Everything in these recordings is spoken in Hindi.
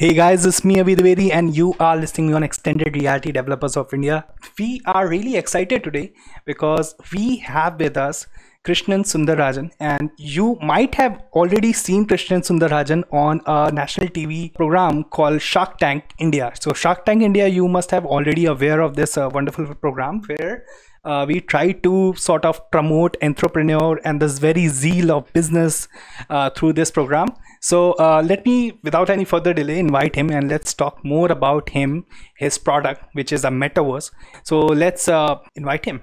Hey guys, it's me Avi and you are listening on Extended Reality Developers of India. We are really excited today because we have with us Krishnan Sundarajan, and you might have already seen Krishnan Sundarajan on a national TV program called Shark Tank India. So Shark Tank India, you must have already aware of this uh, wonderful program where uh, we try to sort of promote entrepreneur and this very zeal of business uh, through this program. So uh, let me, without any further delay, invite him and let's talk more about him, his product, which is a metaverse. So let's uh, invite him.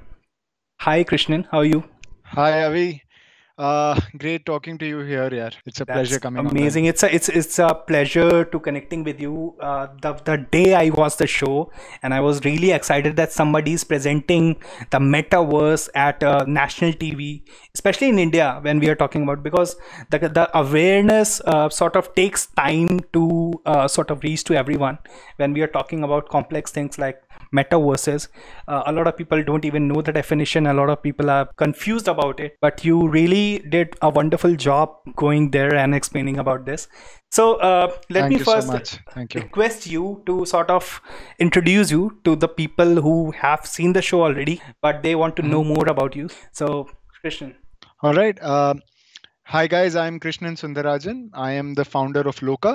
Hi, Krishnan. How are you? Hi, Avi. Uh, great talking to you here, yeah. It's a That's pleasure coming. Amazing. it's a it's it's a pleasure to connecting with you. Uh, the the day I watched the show, and I was really excited that somebody is presenting the metaverse at uh, national TV, especially in India when we are talking about because the the awareness uh, sort of takes time to uh, sort of reach to everyone when we are talking about complex things like metaverses. Uh, a lot of people don't even know the definition. A lot of people are confused about it, but you really did a wonderful job going there and explaining about this. So uh, let Thank me first so you. request you to sort of introduce you to the people who have seen the show already, but they want to mm -hmm. know mm-hmm. more about you. So Krishnan. All right. Uh, hi guys, I'm Krishnan Sundarajan. I am the founder of Loka,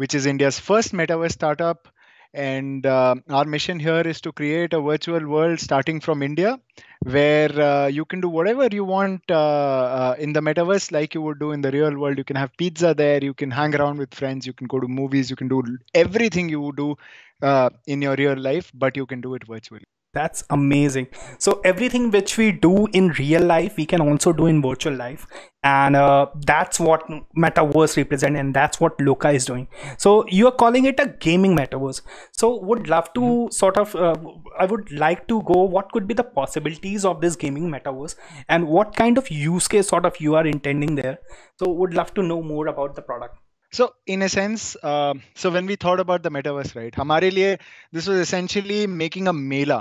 which is India's first metaverse startup and uh, our mission here is to create a virtual world starting from India where uh, you can do whatever you want uh, uh, in the metaverse, like you would do in the real world. You can have pizza there, you can hang around with friends, you can go to movies, you can do everything you do uh, in your real life, but you can do it virtually that's amazing so everything which we do in real life we can also do in virtual life and uh, that's what metaverse represent and that's what Lokai is doing so you are calling it a gaming metaverse so would love to mm-hmm. sort of uh, i would like to go what could be the possibilities of this gaming metaverse and what kind of use case sort of you are intending there so would love to know more about the product so in a sense uh, so when we thought about the metaverse right hamare liye this was essentially making a mela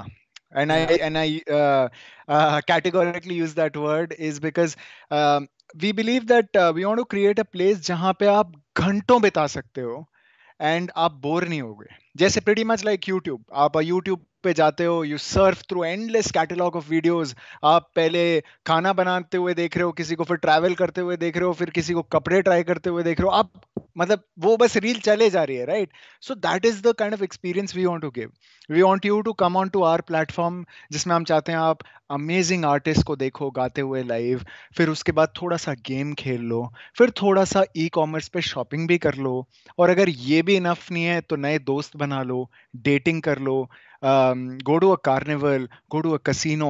and yeah. i and i uh, uh, categorically use that word is because um, we believe that uh, we want to create a place जहाँ पे आप घंटों बिता सकते हो एंड आप बोर नहीं होगे जैसे प्रीटी मच लाइक यूट्यूब आप यूट्यूब पे जाते हो you surf through endless catalogue of videos आप पहले खाना बनाते हुए देख रहे हो किसी को फिर ट्रैवल करते हुए देख रहे हो फिर किसी को कपड़े ट्राई करते हुए देख रहे हो आप मतलब वो बस रील चले जा रही है right so that is the kind of experience we want to give we want you to come on to our platform जिसमें हम चाहते हैं आप अमेजिंग आर्टिस्ट को देखो गाते हुए लाइव फिर उसके बाद थोड़ा सा गेम खेल लो फिर थोड़ा सा ई कॉमर्स पे शॉपिंग भी कर लो और अगर ये भी इनफ नहीं है तो नए दोस्त बना लो डेटिंग कर लो go to a carnival go to a casino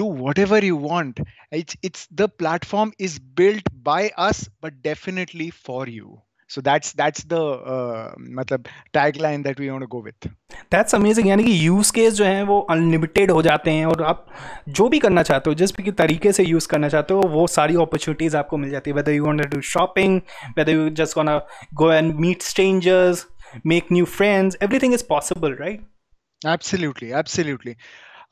do whatever you want it's it's the platform is built by us but definitely for you so that's that's the uh, मतलब tagline that we want to go with that's amazing यानी कि यूज केस जो हैं वो अनलिमिटेड हो जाते हैं और आप जो भी करना चाहते हो जिस भी तरीके से यूज करना चाहते हो वो सारी अपॉर्चुनिटीज आपको मिल जाती है whether you want to do shopping whether you just want go and meet strangers make new friends everything is possible right absolutely absolutely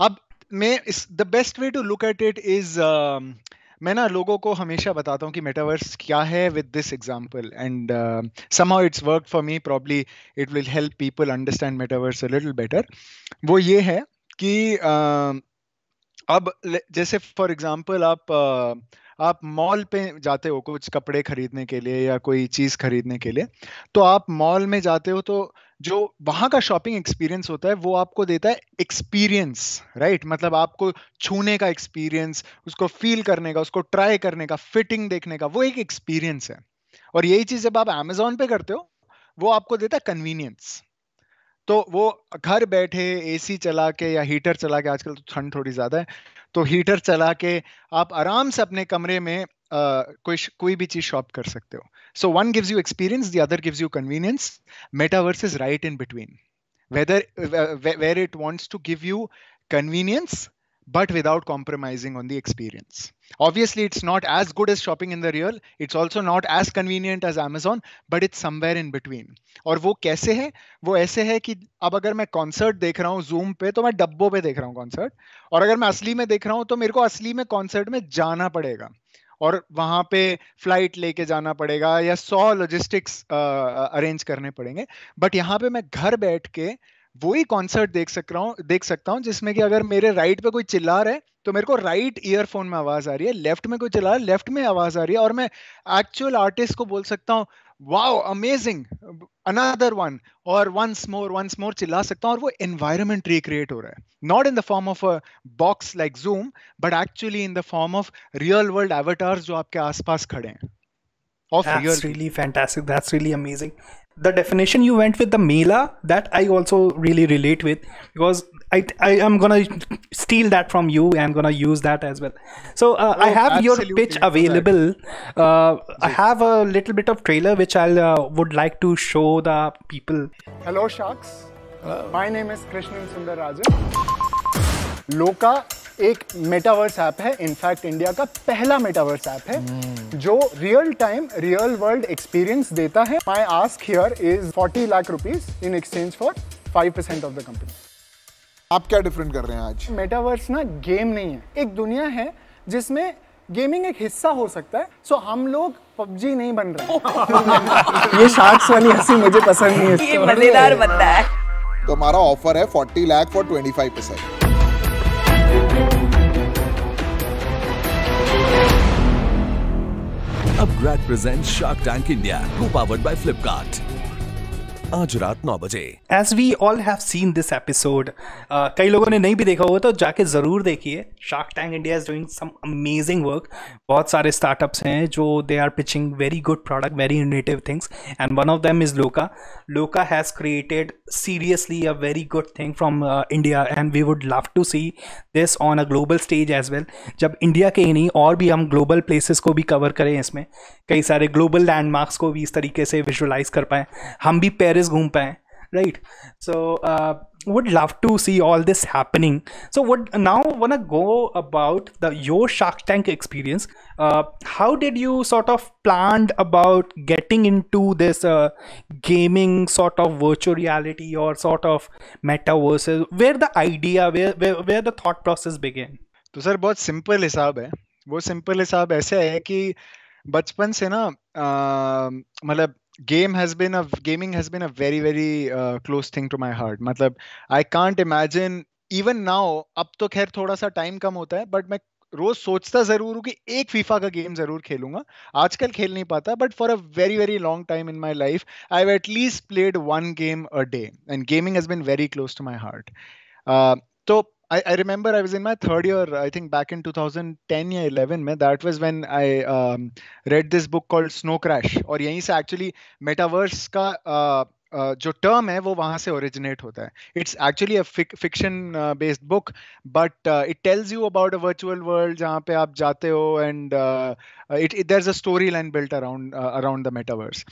अब मैं the best way to look at it is मैं ना लोगों को हमेशा बताता हूँ कि मेटावर्स क्या है with this example and somehow it's work for me probably it will help people understand metaverse a little better वो ये है कि uh, अब जैसे फॉर एग्जाम्पल आप uh, आप मॉल पे जाते हो कुछ कपड़े खरीदने के लिए या कोई चीज खरीदने के लिए तो आप मॉल में जाते हो तो जो वहां का शॉपिंग एक्सपीरियंस होता है वो आपको देता है एक्सपीरियंस राइट right? मतलब आपको छूने का एक्सपीरियंस उसको फील करने का उसको ट्राई करने का फिटिंग देखने का वो एक एक्सपीरियंस है और यही चीज जब आप एमेजोन पे करते हो वो आपको देता है कन्वीनियंस तो वो घर बैठे एसी चला के या हीटर चला के आजकल तो ठंड थोड़ी ज्यादा है तो हीटर चला के आप आराम से अपने कमरे में आ, कोई कोई भी चीज शॉप कर सकते हो So one gives you experience, the other gives you convenience. Metaverse is right in between, whether where it wants to give you convenience but without compromising on the experience. Obviously, it's not as good as shopping in the real. It's also not as convenient as Amazon, but it's somewhere in between. और वो कैसे है वो ऐसे है कि अब अगर मैं कॉन्सर्ट देख रहा हूँ जूम पे तो मैं डब्बों पे देख रहा हूँ कॉन्सर्ट और अगर मैं असली में देख रहा हूँ तो मेरे को असली में कॉन्सर्ट में जाना पड़ेगा और वहां पे फ्लाइट लेके जाना पड़ेगा या सौ लॉजिस्टिक्स अरेंज करने पड़ेंगे बट यहाँ पे मैं घर बैठ के वही कॉन्सर्ट देख सक रहा हूँ देख सकता हूँ जिसमें कि अगर मेरे राइट पे कोई चिल्ला रहा है तो मेरे को राइट ईयरफोन में आवाज आ रही है लेफ्ट में कोई चिल्ला रहा है लेफ्ट में आवाज आ रही है और मैं एक्चुअल आर्टिस्ट को बोल सकता हूँ वाओ अमेजिंग अनदर वन और वंस मोर वंस मोर चिल्ला सकता हूँ और वो एनवायरमेंट रिक्रिएट हो रहा है not in the form of a box like Zoom but actually in the form of real world avatars जो आपके आसपास खड़े हैं of real really really that's really amazing the definition you went with the mela that i also really relate with because i i am gonna steal that from you i'm gonna use that as well so uh, oh, i have your pitch available uh, i have a little bit of trailer which i uh, would like to show the people hello sharks hello. Uh, my name is krishnan Rajan. loka एक मेटावर्स ऐप है इनफैक्ट इंडिया का पहला मेटावर्स ऐप है जो real time real world experience देता है my ask here is forty lakh rupees in exchange for five percent of the company आप क्या डिफरेंट कर रहे हैं आज मेटावर्स ना गेम नहीं है एक दुनिया है जिसमें गेमिंग एक हिस्सा हो सकता है सो so, हम लोग पबजी नहीं बन रहे ये शार्क्स वाली हंसी मुझे पसंद नहीं है ये मजेदार बनता है तो हमारा ऑफर है 40 lakh for 25 percent Upgrad presents Shark Tank India, co-powered by Flipkart. आज रात नौ बजे as we all have seen this episode कई लोगों ने नहीं भी देखा होगा तो जाके जरूर देखिए Shark Tank India is doing some amazing work बहुत सारे स्टार्टअप्स हैं जो they are pitching very good product very innovative things and one of them is Loka Loka has created seriously a very good thing from India and we would love to see this on a global stage as well जब इंडिया के ही नहीं और भी हम ग्लोबल प्लेसेस को भी कवर करें इसमें कई सारे ग्लोबल लैंडमार्क्स को भी इस तरीके से विजुअलाइज कर पाएँ हम भी पेरिस पेरिस घूम पाए right so would love to see all this happening so would now wanna go about the your Shark Tank experience how did you sort of plan about getting into this gaming sort of virtual reality और sort of metaverse where the idea where the thought process begin तो सर बहुत सिंपल हिसाब है वो सिंपल हिसाब ऐसे है कि बचपन से ना मतलब game has been a gaming has been a very very uh, close thing to my heart मतलब I can't imagine even now अब तो खैर थोड़ा सा टाइम कम होता है बट मैं रोज सोचता जरूर हूँ कि एक फीफा का गेम जरूर खेलूंगा आजकल खेल नहीं पाता but for a very very long time in my life I have at least played one game a day and gaming has been very close to my heart तो I, I remember I was in my third year, I think back in 2010 या 11 में. That was when I um, read this book called Snow Crash. और यहीं से actually metaverse का uh, Uh, जो टर्म है वो वहां से ओरिजिनेट होता है it's actually a fiction based book but it tells you about a virtual world जहाँ पे आप जाते हो and it there is a story line built around around the metaverse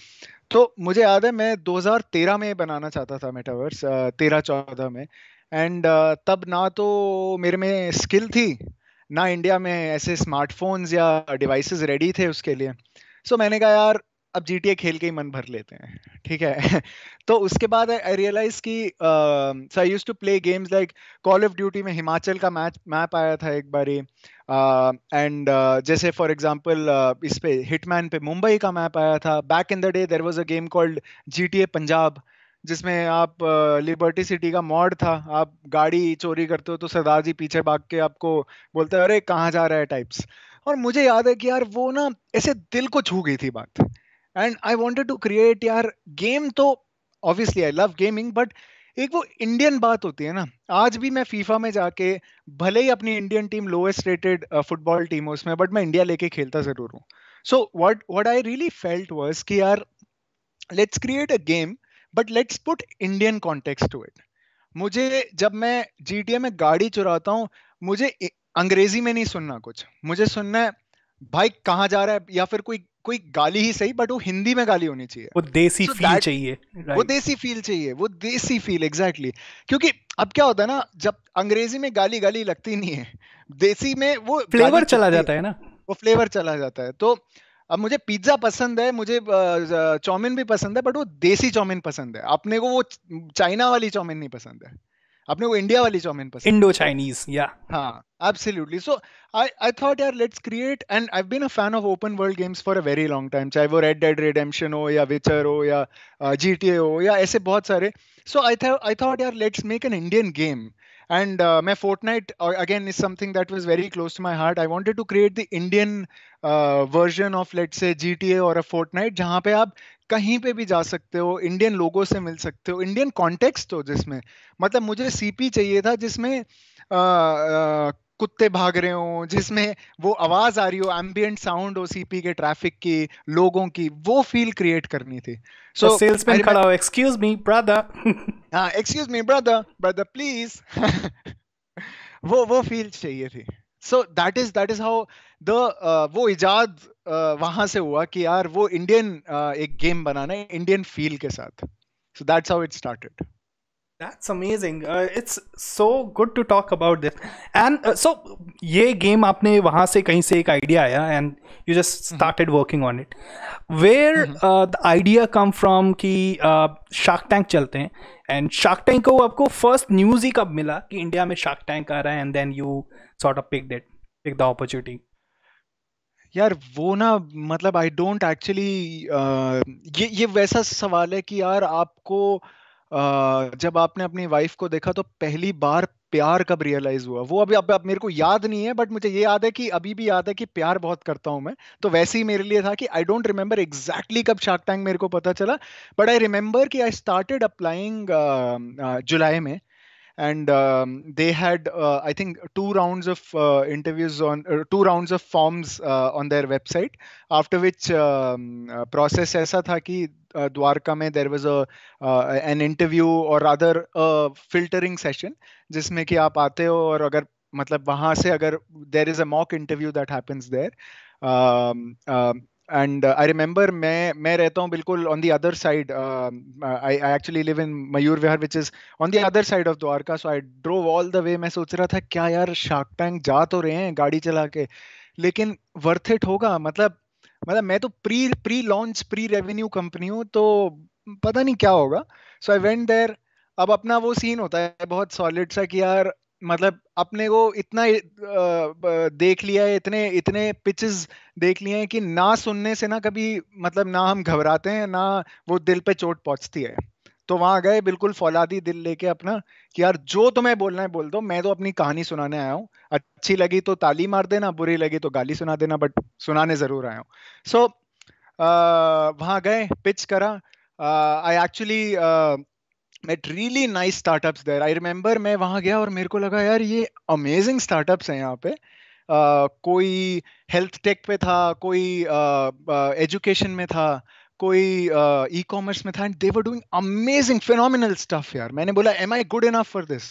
तो मुझे याद है मैं 2013 में बनाना चाहता था मेटावर्स uh, तेरह uh, चौदह में एंड uh, तब ना तो मेरे में स्किल थी ना इंडिया में ऐसे स्मार्टफोन्स या डिवाइसेस रेडी थे उसके लिए सो so मैंने कहा यार अब जी खेल के ही मन भर लेते हैं ठीक है तो उसके बाद आई रियलाइज की so I use to play games like Call of Duty में हिमाचल का मैच मैप आया था एक बारी एंड uh, uh, जैसे फॉर एग्जाम्पल uh, इस पे हिटमैन पे मुंबई का मैप आया था back in the day there was a game called G Punjab जिसमें आप लिबर्टी सिटी का मॉड था आप गाड़ी चोरी करते हो तो सरदार जी पीछे भाग के आपको बोलते हैं अरे कहाँ जा रहा है टाइप्स और मुझे याद है कि यार वो ना ऐसे दिल को छू गई थी बात and I wanted to create यार गेम तो obviously I love gaming but एक वो इंडियन बात होती है ना आज भी मैं फीफा में जाके भले ही अपनी Indian team lowest rated football team हो उसमें बट मैं इंडिया लेके खेलता जरूर हूँ so what what I really felt worse कि यार let's create a game but let's put Indian context to it मुझे जब मैं जी में गाड़ी चुराता हूँ मुझे अंग्रेजी में नहीं सुनना कुछ मुझे सुनना है भाई कहाँ जा रहा है या फिर कोई कोई गाली ही सही बट वो हिंदी में गाली होनी चाहिए वो देसी so फील that, चाहिए right. वो देसी फील चाहिए वो देसी फील एग्जैक्टली exactly. क्योंकि अब क्या होता है ना जब अंग्रेजी में गाली गाली लगती नहीं है देसी में वो फ्लेवर चला जाता है ना वो फ्लेवर चला जाता है तो so, अब मुझे पिज्जा पसंद है मुझे चाउमिन भी पसंद है बट वो देसी चाउमिन पसंद है अपने को वो चाइना वाली चौमिन नहीं पसंद है आपने वो इंडिया वाली चाउमीन पसंद इंडो चाइनीज या हाँ absolutely so I I thought यार let's create and I been a fan of open world games for a very long time चाहे वो रेड डेड रिडेम्पशन हो या विचर हो या जी टी ए हो या ऐसे बहुत सारे सो आई आई थॉट यार let's make an Indian game and uh, my fortnite again is something that was very close to my heart i wanted to create the indian uh, version of let's say gta or a fortnite jahan pe aap कहीं पे भी जा सकते हो इंडियन लोगों से मिल सकते हो इंडियन कॉन्टेक्स्ट हो जिसमें मतलब मुझे सीपी चाहिए था जिसमें कुत्ते भाग रहे हो जिसमें वो आवाज आ रही हो एम्बियंट साउंड हो सीपी के ट्रैफिक की लोगों की वो फील क्रिएट करनी थी सो सेल्समैन खड़ा हो एक्सक्यूज मी ब्रदर हाँ excuse me brother brother please वो वो फील चाहिए थी so that is that is how the वो इजाद वहां से हुआ कि यार वो इंडियन uh, एक गेम बनाना है इंडियन फील के साथ so that's how it started That's amazing. Uh, it's so good to talk about this. And uh, so, ये game आपने वहाँ से कहीं से एक idea आया and you just started mm-hmm. working on it. Where mm-hmm. uh, the idea come from कि uh, Shark Tank चलते हैं and Shark Tank को आपको first news ही कब मिला कि इंडिया में Shark Tank आ रहा है and then you sort of pick that pick the opportunity यार वो ना मतलब आई डोंट एक्चुअली ये ये वैसा सवाल है कि यार आपको uh, जब आपने अपनी वाइफ को देखा तो पहली बार प्यार कब रियलाइज हुआ वो अभी अब मेरे को याद नहीं है बट मुझे ये याद है कि अभी भी याद है कि प्यार बहुत करता हूं मैं तो वैसे ही मेरे लिए था कि आई डोंट रिमेंबर एग्जैक्टली कब शार्क टैंक मेरे को पता चला बट आई रिमेंबर कि आई स्टार्टेड अप्लाइंग जुलाई में and um, they had uh, i think two rounds of uh, interviews on uh, two rounds of forms on their website after which um, process aisa tha ki, uh, dwarka there was a an interview or rather a filtering session jisme ki aap aate ho aur agar matlab wahan se agar there is a mock interview that happens there um, and I remember मैं मैं रहता हूँ बिल्कुल on the other side I actually live in Mayur Vihar which is on the other side of Dwarka so I drove all the way मैं सोच रहा था क्या यार शार्क टैंक जा तो रहे हैं गाड़ी चला के लेकिन वर्थ इट होगा मतलब मतलब मैं तो pre pre launch pre revenue company हूँ तो पता नहीं क्या होगा सो आई वेंट देर अब अपना वो सीन होता है बहुत सॉलिड सा कि यार मतलब अपने को इतना देख लिया है इतने इतने पिचेस देख लिए हैं कि ना सुनने से ना कभी मतलब ना हम घबराते हैं ना वो दिल पे चोट पहुंचती है तो वहां गए बिल्कुल फौलादी दिल लेके अपना कि यार जो तुम्हें बोलना है बोल दो मैं तो अपनी कहानी सुनाने आया हूँ अच्छी लगी तो ताली मार देना बुरी लगी तो गाली सुना देना बट सुनाने जरूर आया हूँ सो so, वहाँ गए पिच करा I actually met really nice startups there I remember मैं वहाँ गया और मेरे को लगा यार ये अमेजिंग स्टार्टअप हैं यहाँ पे uh, कोई हेल्थ टेक पे था कोई uh, uh, में था कोई ई uh, कॉमर्स में था and they were doing amazing phenomenal stuff यार मैंने बोला am I good enough for this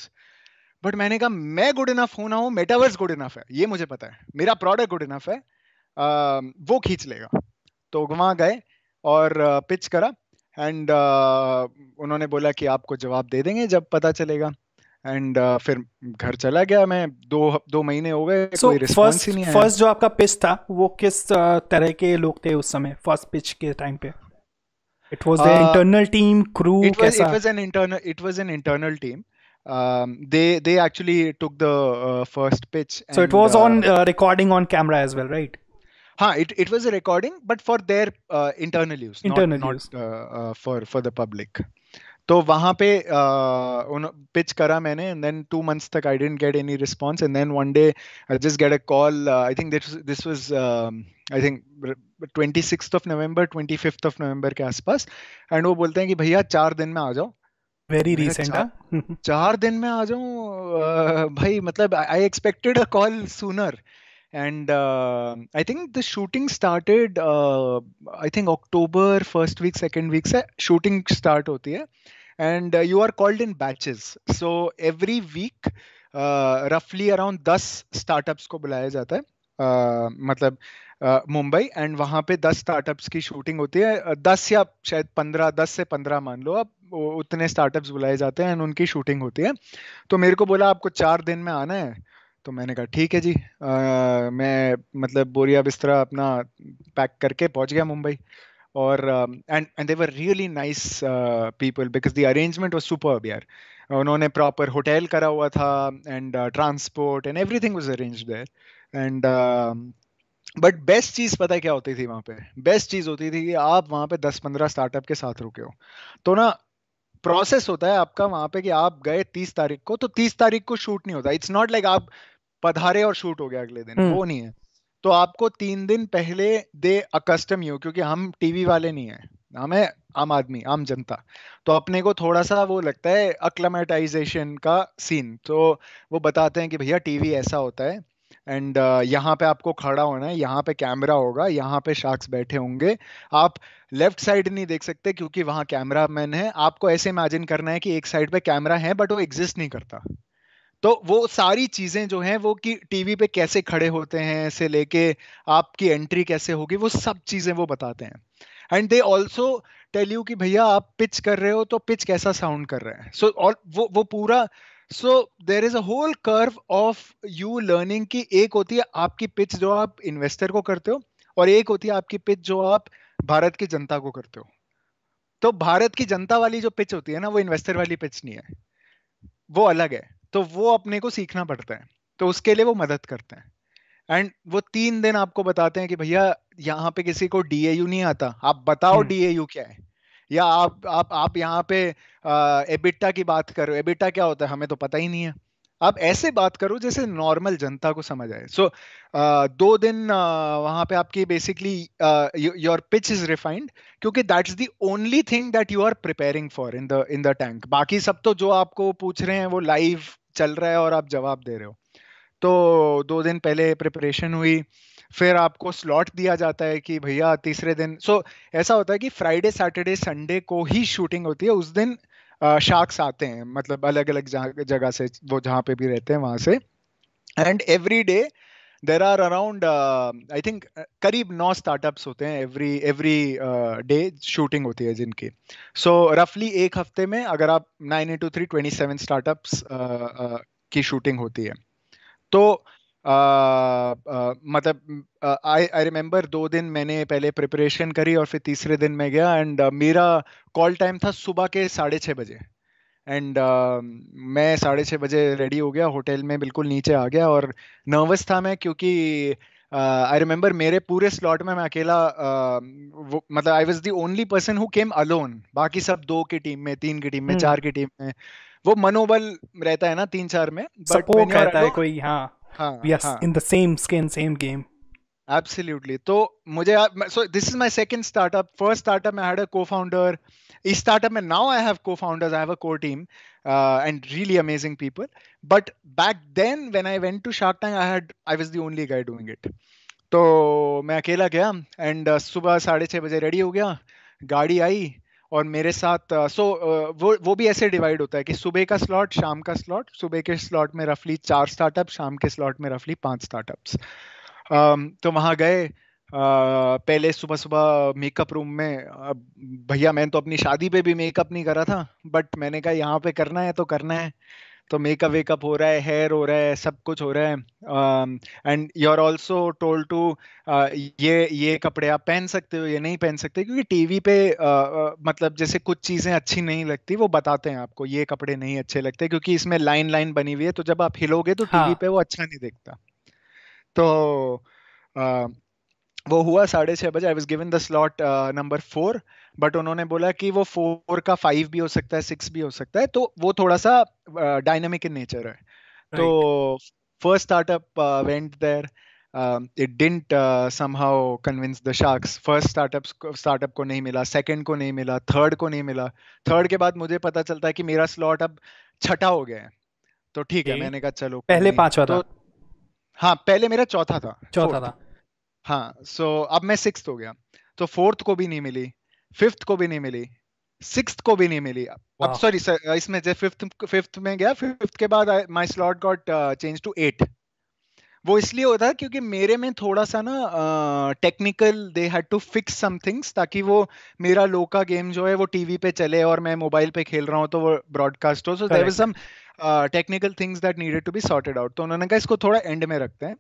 but मैंने कहा मैं गुड इनफ हूं ना हूँ मेटावर्स गुड इनफ है ये मुझे पता है मेरा प्रोडक्ट गुड इनफ है uh, वो खींच लेगा तो वहां गए और पिच uh, करा एंड uh, उन्होंने बोला कि आपको जवाब दे देंगे जब पता चलेगा एंड uh, फिर घर चला गया मैं दो दो महीने हो गए so, कोई रिस्पांस ही नहीं फर्स्ट जो आपका पिच था वो किस uh, तरह के लोग थे उस समय फर्स्ट पिच के टाइम पे it was the internal team crew कैसा it was an internal it was an internal team they they actually took the first pitch so it was on recording on camera as well right हाँ it it was a recording but for their uh, internal use internal not, use. not uh, uh, for for the public तो वहां पे पिच uh, करा मैंने एंड देन टू मंथ्स तक I didn't get any response and then one day I just get a call I think this was I think twenty of November twenty of November के आसपास एंड वो बोलते हैं कि भैया चार दिन में आ जाओ वेरी रिसेंट चार, हाँ। चार दिन में आ जाऊं uh, भाई मतलब I expected a call sooner and uh, i think the shooting started uh, i think october first week second week se shooting start hoti hai and uh, you are called in batches so every week uh, roughly around 10 startups ko bulaya jata hai uh, matlab Mumbai and वहाँ पे दस स्टार्टअप्स की शूटिंग होती है दस या शायद पंद्रह दस से पंद्रह मान लो आप उतने स्टार्टअप्स बुलाए जाते हैं एंड उनकी शूटिंग होती है तो मेरे को बोला आपको चार दिन में आना है तो मैंने कहा ठीक है जी आ, मैं मतलब बोरिया बिस्तरा अपना पैक करके पहुंच गया मुंबई और and and they were really nice people because the arrangement was super यार उन्होंने प्रॉपर होटल करा हुआ था and transport and thing was arrange there and but best चीज पता क्या होती थी वहां पे बेस्ट चीज होती थी कि आप वहां पे दस पंद्रह स्टार्टअप के साथ रुके हो तो ना प्रोसेस होता है आपका वहां पे कि आप गए तीस तारीख को तो तीस तारीख को शूट नहीं होता इट्स नॉट लाइक आप पधारे और शूट हो गया अगले दिन हम्म। वो नहीं है तो आपको तीन दिन पहले दे अकस्टम यू क्योंकि हम टीवी वाले नहीं है है आम आदमी आम जनता तो अपने को थोड़ा सा वो लगता है अक्लमेटाइजेशन का सीन तो वो बताते हैं कि भैया टीवी ऐसा होता है एंड uh, यहाँ पे आपको खड़ा होना है यहाँ पे कैमरा होगा यहाँ पे शार्क्स बैठे होंगे आप लेफ्ट साइड नहीं देख सकते क्योंकि वहाँ कैमरा मैन है आपको ऐसे इमेजिन करना है कि एक साइड पे कैमरा है बट वो एग्जिस्ट नहीं करता तो वो सारी चीजें जो हैं वो कि टीवी पे कैसे खड़े होते हैं ऐसे लेके आपकी एंट्री कैसे होगी वो सब चीजें वो बताते हैं and they also tell you कि भैया आप पिच कर रहे हो तो पिच कैसा साउंड कर रहे हैं सो so, वो वो पूरा so there is a whole curve of you learning की एक होती है आपकी पिच जो आप इन्वेस्टर को करते हो और एक होती है आपकी पिच जो आप भारत की जनता को करते हो तो भारत की जनता वाली जो पिच होती है ना वो इन्वेस्टर वाली पिच नहीं है वो अलग है तो वो अपने को सीखना पड़ता है तो उसके लिए वो मदद करते हैं एंड वो तीन दिन आपको बताते हैं कि भैया यहाँ पे किसी को डी नहीं आता आप बताओ डी हम्म। क्या है या आप आप आप यहाँ पे एबिटा की बात करो एबिटा क्या होता है हमें तो पता ही नहीं है आप ऐसे बात करो जैसे नॉर्मल जनता को समझ आए सो so, दो दिन वहां पे आपकी basically your pitch is refined क्योंकि that's the only thing that you are preparing for in the in the tank बाकी सब तो जो आपको पूछ रहे हैं वो लाइव चल रहा है और आप जवाब दे रहे हो तो दो दिन पहले प्रिपरेशन हुई फिर आपको स्लॉट दिया जाता है कि भैया तीसरे दिन सो so, ऐसा होता है कि फ्राइडे सैटरडे संडे को ही शूटिंग होती है उस दिन uh, शार्क्स आते हैं मतलब अलग अलग जगह से वो जहाँ पे भी रहते हैं वहाँ से and every day there are around I think करीब नौ स्टार्टअप्स होते हैं एवरी एवरी डे शूटिंग होती है जिनकी सो so, रफली एक हफ्ते में अगर आप nine into three twenty seven startups की शूटिंग होती है तो मतलब आई आई रिमेम्बर दो दिन मैंने पहले प्रिपरेशन करी और फिर तीसरे दिन मैं गया एंड मेरा कॉल टाइम था सुबह के साढ़े छः बजे एंड uh, मैं साढ़े छः बजे रेडी हो गया होटल में बिल्कुल नीचे आ गया और नर्वस था मैं क्योंकि आई रिमेम्बर मेरे पूरे स्लॉट में मैं अकेला uh, मतलब I was the only person who came alone बाकी सब दो की टीम में तीन की टीम में हम्म। चार की टीम में वो मनोबल रहता है ना तीन चार में बट कोई हाँ हाँ, yes हाँ. in the same skin same game absolutely तो मुझे so this is my second startup first startup I had a co-founder इस startup में now I have co-founders I have a core team uh, and really amazing people but back then when I went to Shark Tank I had I was the only guy doing it तो मैं अकेला गया एंड uh, सुबह साढ़े छः बजे रेडी हो गया गाड़ी आई और मेरे साथ सो uh, वो वो भी ऐसे डिवाइड होता है कि सुबह का स्लॉट शाम का स्लॉट सुबह के स्लॉट में रफली चार स्टार्टअप शाम के स्लॉट में रफली पांच स्टार्टअप्स um, तो वहाँ गए Uh, पहले सुबह सुबह मेकअप रूम में अब भैया मैंने तो अपनी शादी पे भी मेकअप नहीं करा था बट मैंने कहा यहाँ पे करना है तो करना है तो मेकअप वेकअप हो रहा है हेयर हो रहा है सब कुछ हो रहा है and you are also told to ये ये कपड़े आप पहन सकते हो ये नहीं पहन सकते क्योंकि टीवी पे uh, मतलब जैसे कुछ चीज़ें अच्छी नहीं लगती वो बताते हैं आपको ये कपड़े नहीं अच्छे लगते क्योंकि इसमें लाइन लाइन बनी हुई है तो जब आप हिलोगे तो टीवी हाँ. पे वो अच्छा नहीं देखता तो uh, वो हुआ साढ़े छः बजे I was given the slot number four but उन्होंने बोला कि वो फोर का फाइव भी हो सकता है सिक्स भी हो सकता है तो वो थोड़ा सा डायनामिक इन नेचर है तो first startup went went there. Um, it didn't uh, somehow convince the sharks. First startup को नहीं मिला, second को नहीं मिला, third को नहीं मिला. Third के बाद मुझे पता चलता है कि मेरा slot अब छठा हो गया है. तो ठीक है मैंने कहा चलो. पहले पांचवा तो, हाँ पहले मेरा चौथा था. चौथा था. हाँ सो so, अब मैं सिक्स हो गया. तो फोर्थ को भी नहीं मिली. फिफ्थ को भी नहीं मिली सिक्स को भी नहीं मिली अब सॉरी सर इसमें जो फिफ्थ फिफ्थ में गया फिफ्थ के बाद my slot got change to eight वो इसलिए होता है क्योंकि मेरे में थोड़ा सा ना technical they had to fix some things ताकि वो मेरा लोका गेम जो है वो टीवी पे चले और मैं मोबाइल पे खेल रहा हूँ तो वो ब्रॉडकास्ट हो so there some technical things that needed to be sorted out तो उन्होंने कहा इसको थोड़ा एंड में रखते हैं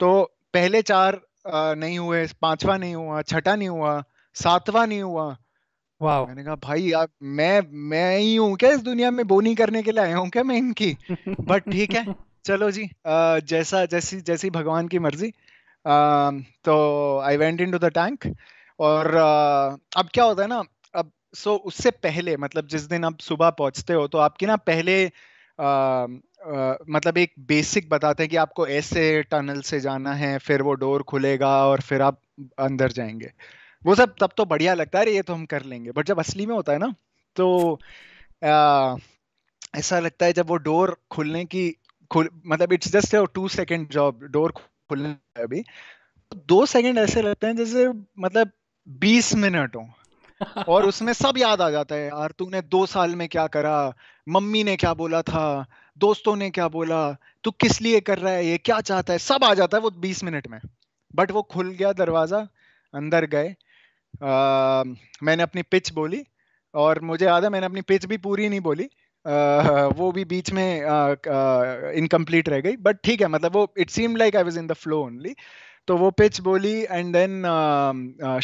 तो पहले चार uh, नहीं हुए पांचवा नहीं हुआ छठा नहीं हुआ सातवा नहीं हुआ वाह मैंने कहा भाई आप मैं मैं ही हूँ क्या इस दुनिया में बोनी करने के लिए आया हूँ क्या मैं इनकी बट ठीक है चलो जी आ, जैसा जैसी जैसी भगवान की मर्जी आ, तो I went into the tank और आ, अब क्या होता है ना अब सो उससे पहले मतलब जिस दिन आप सुबह पहुंचते हो तो आपकी ना पहले आ, आ, मतलब एक बेसिक बताते हैं कि आपको ऐसे टनल से जाना है फिर वो डोर खुलेगा और फिर आप अंदर जाएंगे वो सब तब तो बढ़िया लगता है अरे ये तो हम कर लेंगे बट जब असली में होता है ना तो आ, ऐसा लगता है जब वो डोर खुलने की खुल मतलब इट्स जस्ट टू सेकेंड जॉब डोर खुलने अभी तो दो सेकेंड ऐसे लगते हैं जैसे मतलब बीस मिनट हो और उसमें सब याद आ जाता है यार तूने दो साल में क्या करा मम्मी ने क्या बोला था दोस्तों ने क्या बोला तू किस लिए कर रहा है ये क्या चाहता है सब आ जाता है वो बीस मिनट में बट वो खुल गया दरवाजा अंदर गए मैंने अपनी पिच बोली और मुझे याद है मैंने अपनी पिच भी पूरी नहीं बोली आ, वो भी बीच में इनकम्प्लीट रह गई बट ठीक है मतलब वो it seem like I was in the flow only तो वो पिच बोली एंड देन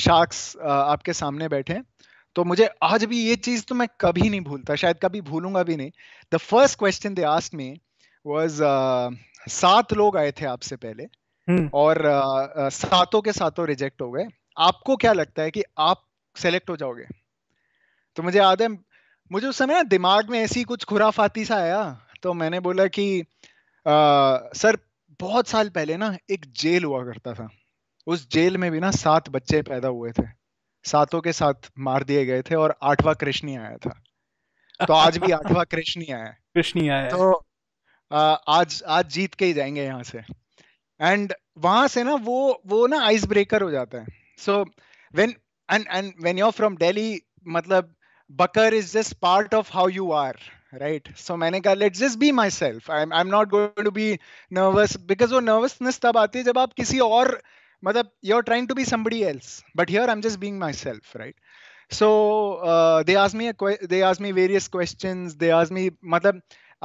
शार्क्स आपके सामने बैठे हैं तो मुझे आज भी ये चीज तो मैं कभी नहीं भूलता शायद कभी भूलूंगा भी नहीं the first question they asked me was सात लोग आए थे आपसे पहले hmm. और uh, सातों के सातों रिजेक्ट हो गए आपको क्या लगता है कि आप सेलेक्ट हो जाओगे तो मुझे याद है मुझे उस समय ना दिमाग में ऐसी कुछ खुराफाती सा आया तो मैंने बोला कि आ, सर बहुत साल पहले ना एक जेल हुआ करता था उस जेल में भी ना सात बच्चे पैदा हुए थे सातों के साथ मार दिए गए थे और आठवा कृष्णी आया था तो आज भी आठवा कृष्णी आया कृष्णी आया तो आ, आज आज जीत के ही जाएंगे यहाँ से एंड वहां से ना वो वो ना आइस ब्रेकर हो जाता है So when and and when you're from Delhi, matlab Bakar is just part of how you are, right? So मैंने कहा let's just be myself. I'm I'm not going to be nervous because वो nervousness तब आती है जब आप किसी और मतलब you're trying to be somebody else. But here I'm just being myself, right? So uh, they asked me a they asked me various questions. They asked me मतलब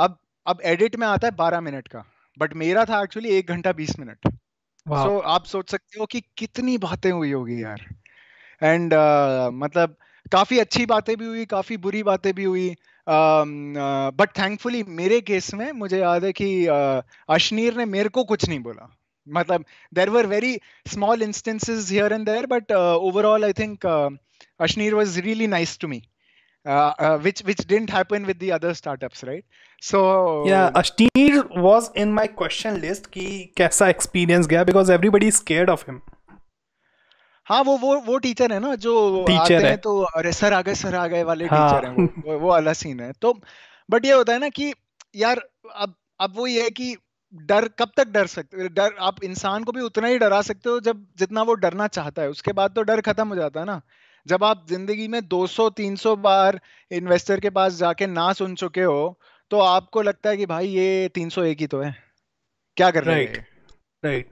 अब अब edit में आता है 12 minute का, but मेरा था actually एक घंटा 20 minute. सो आप सोच सकते हो कि कितनी बातें हुई होगी यार एंड uh, मतलब काफी अच्छी बातें भी हुई काफी बुरी बातें भी हुई but um, uh, thankfully uh, मेरे केस में मुझे याद है कि uh, अश्नीर ने मेरे को कुछ नहीं बोला मतलब there were very small instances here and there but overall I think Ashneer was really nice to me uh, which which didn't happen with the other startups right so yeah ashtir was in my question list ki kaisa experience gaya because everybody is scared of him हाँ वो वो वो टीचर है ना जो टीचर आते है. हैं तो अरे सर आ गए सर आ गए वाले हाँ. टीचर हैं वो वो अलग सीन है तो बट ये होता है ना कि यार अब अब वो ये है कि डर कब तक डर सकते डर आप इंसान को भी उतना ही डरा सकते हो जब जितना वो डरना चाहता है उसके बाद तो डर खत्म हो जाता है ना जब आप जिंदगी में 200-300 बार इन्वेस्टर के पास जाके ना सुन चुके हो तो आपको लगता है कि भाई ये एक ही तो है क्या कर रहे हैं राइट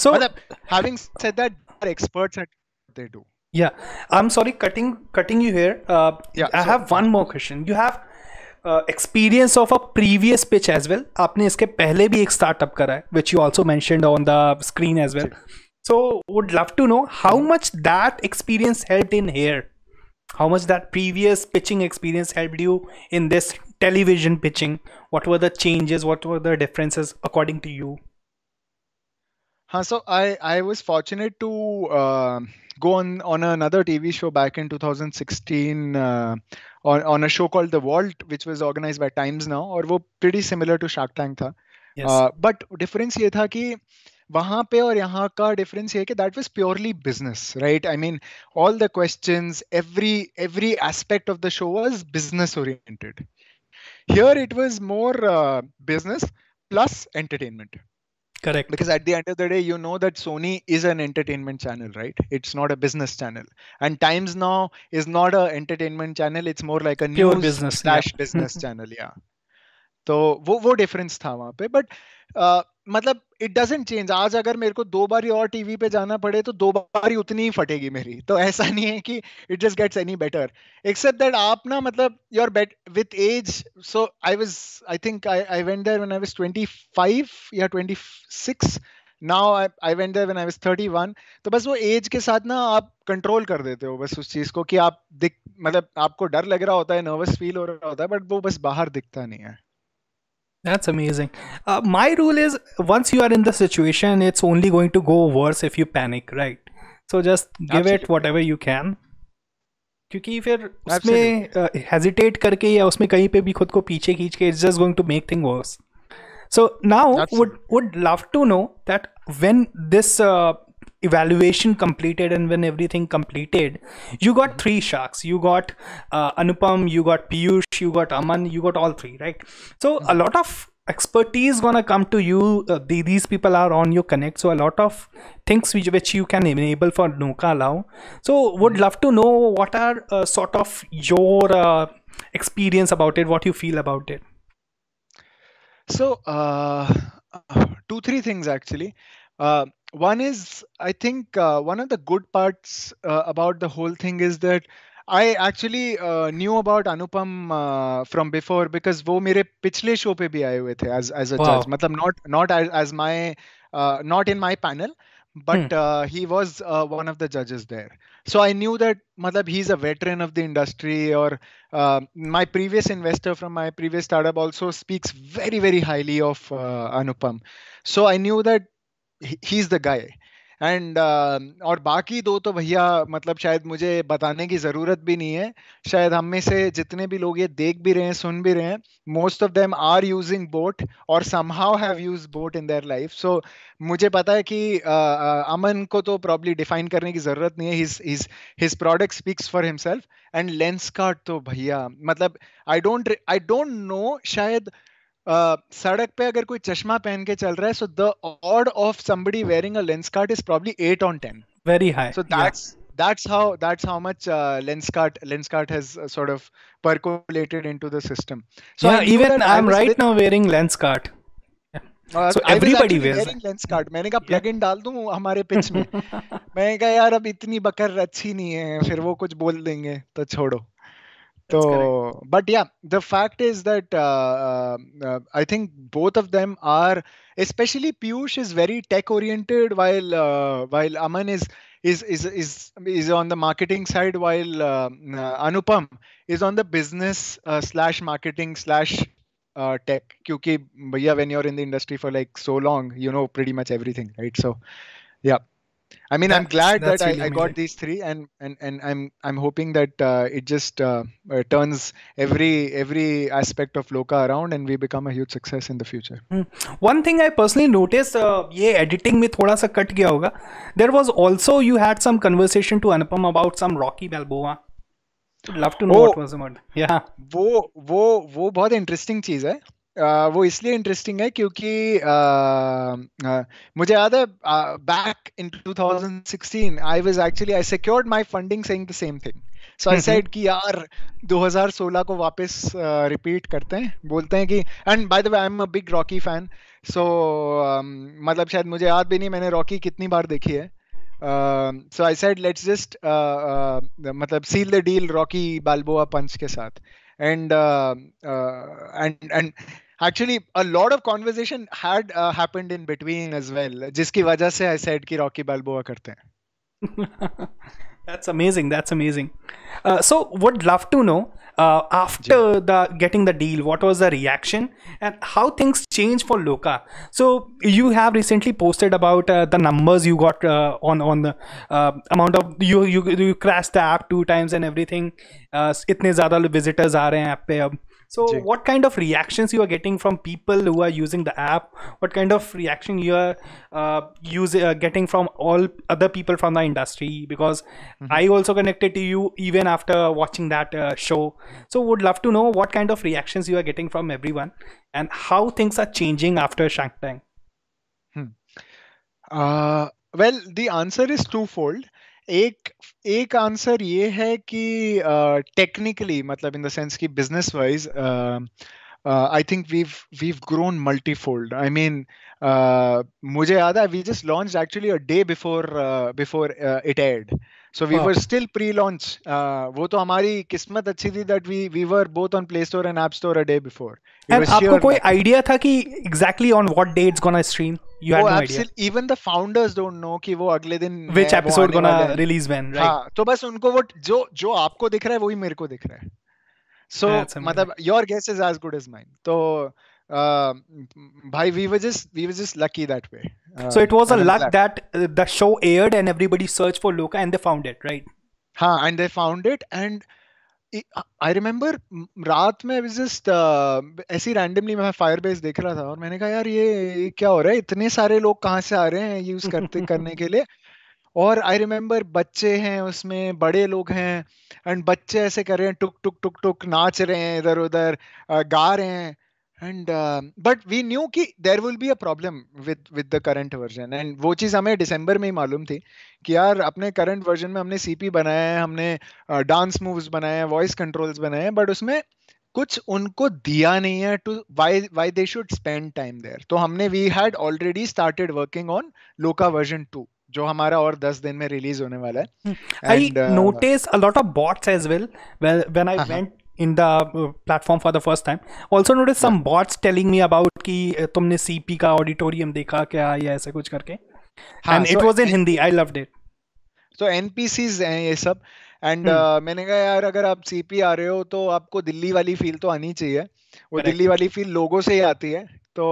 सो मतलब having said that are experts at they do या I am sorry cutting cutting you here I have one more question you have experience of a previous pitch as well आपने इसके पहले भी एक स्टार्टअप करा है which you also mention on the screen as well So would love to know how much that experience helped in here. How much that previous pitching experience helped you in this television pitching? What were the changes? What were the differences according to you? Huh, so I, I was fortunate to uh, go on, on another TV show back in 2016 uh, on, on a show called The Vault, which was organized by Times Now, or was pretty similar to Shark Tank tha. Yes. Uh, but difference ये that कि वहां पे और यहाँ का डिफरेंस ये है कि that was purely business right I mean all the questions every every aspect of the show was business oriented here it was more uh, business plus entertainment correct because at the end of the day you know that sony is an entertainment channel right it's not a business channel and times now is not an entertainment channel it's more like a Pure news business slash yeah. business channel yeah So, वो वो difference था pe. But मतलब इट डजेंट चेंज आज अगर मेरे को दो बार ही और टीवी पे जाना पड़े तो दो बार ही उतनी ही फटेगी मेरी तो ऐसा नहीं है कि it just gets any better except that आप ना मतलब your bet with age so I was I think I I went there when I was twenty five या twenty six now I went there when I was thirty one तो बस वो एज के साथ ना आप कंट्रोल कर देते हो बस उस चीज को कि आप दिख मतलब आपको डर लग रहा होता है नर्वस फील हो रहा होता है बट वो बस बाहर दिखता नहीं है That's amazing. Uh, my rule is once you are in the situation, it's only going to go worse if you panic, right? So just give Absolutely. it whatever you can. क्योंकि फिर उसमें हेजिटेट uh, करके या उसमें कहीं पे भी खुद को पीछे खींच के it's just going to make thing worse so now would would love to know that when this evaluation completed and when everything completed you got three sharks you got uh, anupam you got piyush you got aman you got all three right so a lot of expertise gonna come to you uh, the, these people are on your connect so a lot of things which which you can enable for nuka now so would hmm. love to know what are uh, sort of your uh, experience about it what you feel about it so uh, two three things actually uh, one is i think uh, one of the good parts uh, about the whole thing is that I actually uh, knew about Anupam uh, from before because वो मेरे पिछले शो पे भी आए हुए थे as as a wow. judge मतलब not not as as my uh, not in my panel but hmm. uh, he was uh, one of the judges there so I knew that matlab he's a veteran of the industry or uh, my previous investor from my previous startup also speaks very very highly of uh, Anupam so I knew that he is the guy and uh, और बाकी दो तो भैया मतलब शायद मुझे बताने की जरूरत भी नहीं है शायद हम में से जितने भी लोग ये देख भी रहे हैं सुन भी रहे हैं most of them are using bot और somehow have use bot in their life so मुझे पता है कि uh, uh, अमन को तो प्रॉब्ली डिफाइन करने की जरूरत नहीं है his his product speaks for himself and Lenskart तो भैया मतलब I don't I don't know शायद uh, सड़क पे अगर कोई चश्मा पहन के चल रहा है so the odd of somebody wearing a Lenskart is probably eight on ten very high so that's that's how that's how much uh, lens cart lens cart has uh, sort of percolated into the system so yeah, even i'm right with... now wearing lens cart yeah. Uh, so I everybody wears wearing lens card मैंने कहा plug in dal dun hamare pitch mein maine ka yaar ab itni bakar achhi nahi hai fir wo kuch bol denge to छोड़ो so but yeah the fact is that uh, uh, uh, i think both of them are especially piyush is very tech oriented while uh, while aman is is is is is on the marketing side while uh, uh, anupam is on the business slash marketing slash tech Because, yeah when you're in the industry for like so long you know pretty much everything right so yeah I mean, that, I'm glad that really I, I, got these three, and and and I'm I'm hoping that uh, it just uh, uh, turns every every aspect of Loka around, and we become a huge success in the future. Mm. One thing I personally noticed, uh, ये editing me, थोड़ा सा कट गया होगा. There was also you had some conversation to Anupam about some Rocky Balboa. Love to know oh, what was about. Yeah. वो वो वो बहुत interesting चीज है. वो इसलिए इंटरेस्टिंग है क्योंकि मुझे याद है back in 2016 I was actually I secured my funding saying the same thing so I said कि यार 2016 को वापस रिपीट करते हैं बोलते हैं कि and by the way I am a big Rocky fan so मतलब शायद मुझे याद भी नहीं मैंने रॉकी कितनी बार देखी है so I said let's just मतलब seal the deal Rocky Balboa punch के साथ and and and actually a lot of conversation had uh, happened in between as well जिसकी वजह से I said कि Rocky Balboa करते हैं That's amazing. That's amazing. Uh, so, would love to know uh, after yeah. the getting the deal, what was the reaction and how things change for Loka. So, you have recently posted about uh, the numbers you got uh, on on the uh, amount of you you you crashed the app two times and everything. Uh, इतने ज़्यादा visitors आ रहे हैं ऐप पे अब. So what kind of reactions you are getting from people who are using the app? What kind of reaction you are uh, use, uh, getting from all other people from the industry? Because mm-hmm. I also connected to you even after watching that uh, show. So would love to know what kind of reactions you are getting from everyone and how things are changing after Shank Tank. Hmm. Uh, well, the answer is twofold. एक एक आंसर ये है कि टेक्निकली मतलब इन द सेंस कि business wise I think we've we've grown multifold I mean मुझे याद है we just launch actually a day before before it aired so we were still pre launch वो तो हमारी किस्मत अच्छी थी that we we were both on Play Store and App Store a day before आपको कोई आइडिया था कि exactly on what day it's gonna stream you had oh, no idea even the founders don't know कि वो अगले दिन which episode gonna release when right हाँ तो बस उनको वो जो जो आपको दिख रहा है वही मेरे को दिख रहा है so मतलब your guess is as good as mine तो uh, we were just we were just lucky that way uh, so it was a luck that uh, the show aired and everybody searched for loka and they found it right ha and they found it and I remember रात में जस्ट ऐसी रैंडमली मैं बेस देख रहा था और मैंने कहा यार ये क्या हो रहा है इतने सारे लोग कहाँ से आ रहे हैं यूज करते करने के लिए और आई रिमेम्बर बच्चे हैं उसमें बड़े लोग हैं एंड बच्चे ऐसे कर रहे हैं टुक टुक टुक टुक नाच रहे हैं इधर उधर uh, गा रहे हैं एंड बट वी न्यू कि there will be a problem with with the current version and वो चीज़ हमें दिसंबर में ही मालूम थी कि यार अपने करंट वर्जन में हमने सीपी बनाया है हमने डांस uh, मूव्स बनाए हैं वॉइस कंट्रोल्स बनाए हैं बट उसमें कुछ उनको दिया नहीं है to why why they should spend time there तो हमने we had already started working on Loka version two जो हमारा और दस दिन में रिलीज होने वाला है I notice a lot of bots as well when I went in the uh, platform for the first time. Also noticed some bots telling me about कि uh, तुमने सी पी का ऑडिटोरियम देखा क्या या ऐसे कुछ करके. And it was in Hindi I love it loved N P NPCs हैं ये सब. And hmm. uh, मैंने कहा यार अगर आप सी पी आ रहे हो तो आपको दिल्ली वाली फील तो आनी चाहिए वो दिल्ली वाली फील लोगों से ही आती है तो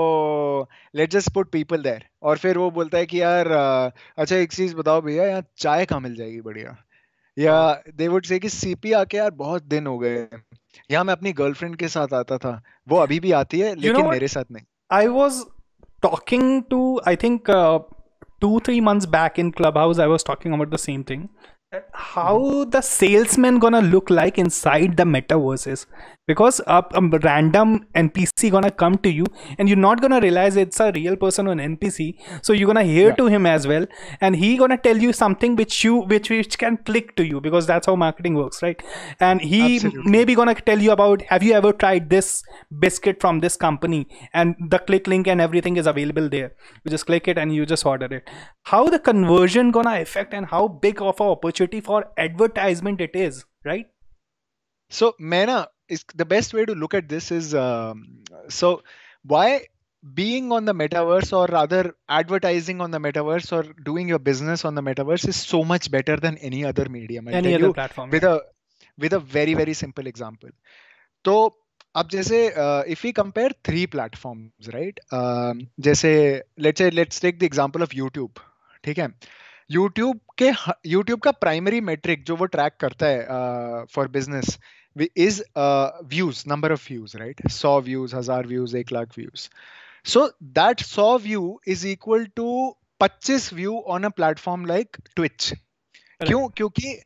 let just put people there और फिर वो बोलता है कि यार uh, अच्छा एक चीज बताओ भैया यहाँ चाय कहाँ मिल जाएगी बढ़िया या दे वुड से कि सीपी आके यार बहुत दिन हो गए या मैं अपनी गर्लफ्रेंड के साथ आता था वो अभी भी आती है लेकिन you know, मेरे साथ नहीं I was talking to I think two three months back in Clubhouse I was talking about the same thing how the man the look like inside the metaverse is because a, a, um, random npc gonna come to you and you're not gonna realize it's a real person or an npc so you're gonna hear yeah. to him as well and he gonna tell you something which you which which can click to you because that's how marketing works right and he Absolutely. maybe gonna tell you about have you ever tried this biscuit from this company and the click link and everything is available there you just click it and you just order it how the conversion gonna affect and how big of an opportunity for advertisement it is right so Mena, is the best way to look at this is um, so why being on the metaverse or rather advertising on the metaverse or doing your business on the metaverse is so much better than any other medium I'll any other platform with yeah. a with a very very simple example so uh, if we compare three platforms, right? Um, let's say let's take the example of YouTube. ठीक है यूट्यूब के YouTube का प्राइमरी मेट्रिक जो वो ट्रैक करता है for uh, business is uh, views, number of views, right? Saw views, हजार views, एक lakh views. So that saw view is equal to 25 view on a platform like Twitch. Right. क्यों? क्योंकि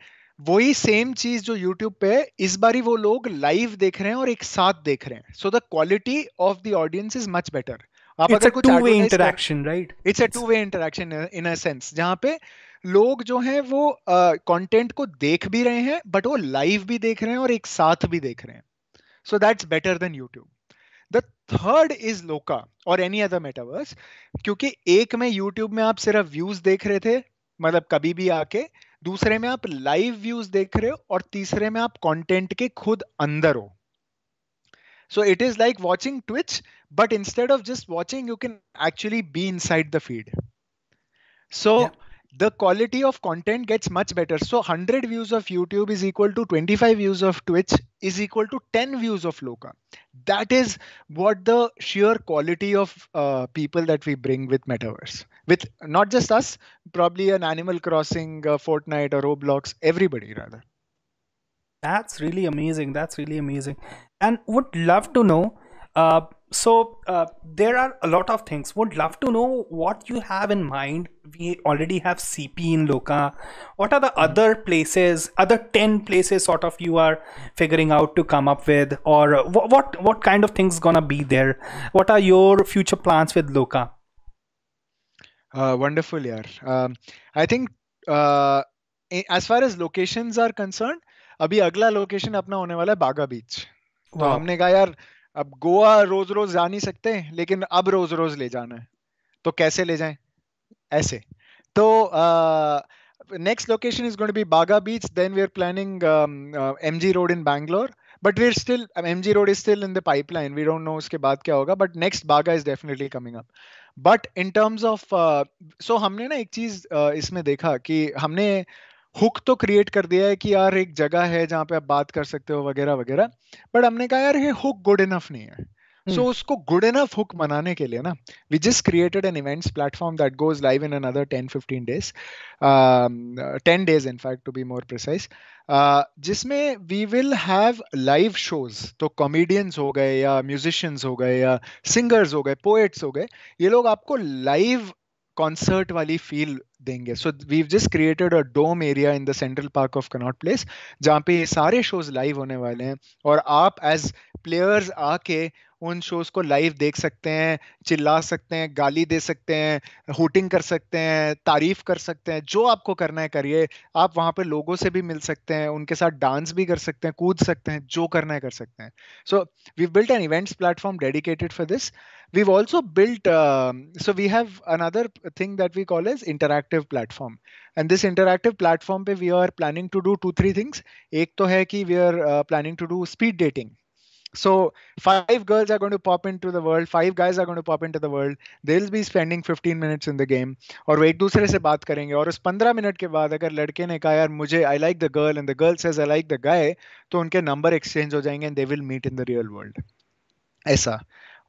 वही सेम चीज जो यूट्यूब पे है इस बारी वो लोग लाइव देख रहे हैं और एक साथ देख रहे हैं so the quality of the audience is much better आप अगर कुछ interaction right it's a two way interaction in a sense जहां पे लोग जो हैं वो कंटेंट uh, को देख भी रहे हैं बट वो लाइव भी देख रहे हैं और एक साथ भी देख रहे हैं so that's better than YouTube the third is Loka और एनी अदर मेटावर्स क्योंकि एक में यूट्यूब में आप सिर्फ व्यूज देख रहे थे मतलब कभी भी आके दूसरे में आप लाइव व्यूज देख रहे हो और तीसरे में आप कंटेंट के खुद अंदर हो so it is like watching twitch but instead of just watching you can actually be inside the feed so yeah. the quality of content gets much better. So 100 views of YouTube is equal to 25 views of Twitch is equal to 10 views of Loka. That is what the sheer quality of uh, people that we bring with Metaverse. With not just us, probably an Animal Crossing, uh, Fortnite, or Roblox, everybody rather. That's really amazing. That's really amazing. And would love to know uh, so uh, there are a lot of things. Would love to know what you have in mind. We already have CP in Loka. What are the hmm. other places, other 10 places sort of you are figuring out to come up with or uh, what, what, what kind of things gonna be there? What are your future plans with Loka? Uh, wonderful, year Um, I think uh, as far as locations are concerned, अभी अगला location अपना होने वाला है बागा beach तो हमने कहा यार अब गोवा रोज रोज जा नहीं सकते लेकिन अब रोज रोज ले जाना है तो कैसे ले जाएं ऐसे तो next location is going be Baga beach then we are planning G road in Bangalore but we are still G road is still in the pipeline we don't know उसके बाद क्या होगा but next Baga is definitely coming up but in terms of so हमने ना एक चीज uh, इसमें देखा कि हमने uh, हुक तो क्रिएट कर दिया है कि यार एक जगह है जहां पे आप बात कर सकते हो वगैरह वगैरह बट हमने कहा यार ये हुक गुड इनफ नहीं है सो हम्म। so, उसको गुड इनफ हुक बनाने के लिए ना we just created an events platform that goes live in another 10 15 डेज ten days in fact to be more precise जिसमें we will have live shows तो कॉमेडियंस हो गए या म्यूजिशियंस हो गए या सिंगर्स हो गए पोएट्स हो गए ये लोग आपको लाइव कॉन्सर्ट वाली फील देंगे so we've just created a dome area in the central park of Connaught Place जहाँ पे ये सारे शोज लाइव होने वाले हैं और आप एज प्लेयर्स आके उन शोज को लाइव देख सकते हैं चिल्ला सकते हैं गाली दे सकते हैं होटिंग कर सकते हैं तारीफ कर सकते हैं जो आपको करना है करिए आप वहाँ पे लोगों से भी मिल सकते हैं उनके साथ डांस भी कर सकते हैं कूद सकते हैं जो करना है कर सकते हैं so we built an events platform dedicated for this we've also built uh, so we have another thing that we call as interactive platform and this interactive platform pe we are planning to do two three things ek to hai ki we are uh, planning to do speed dating so five girls are going to pop into the world five guys are going to pop into the world they'll be spending 15 minutes in the game और wait dusre se baat karenge aur us 15 minute ke baad agar ladke ne kaha yaar mujhe i like the girl and the girl says i like the guy to unke number exchange ho jayenge and they will meet in the real world aisa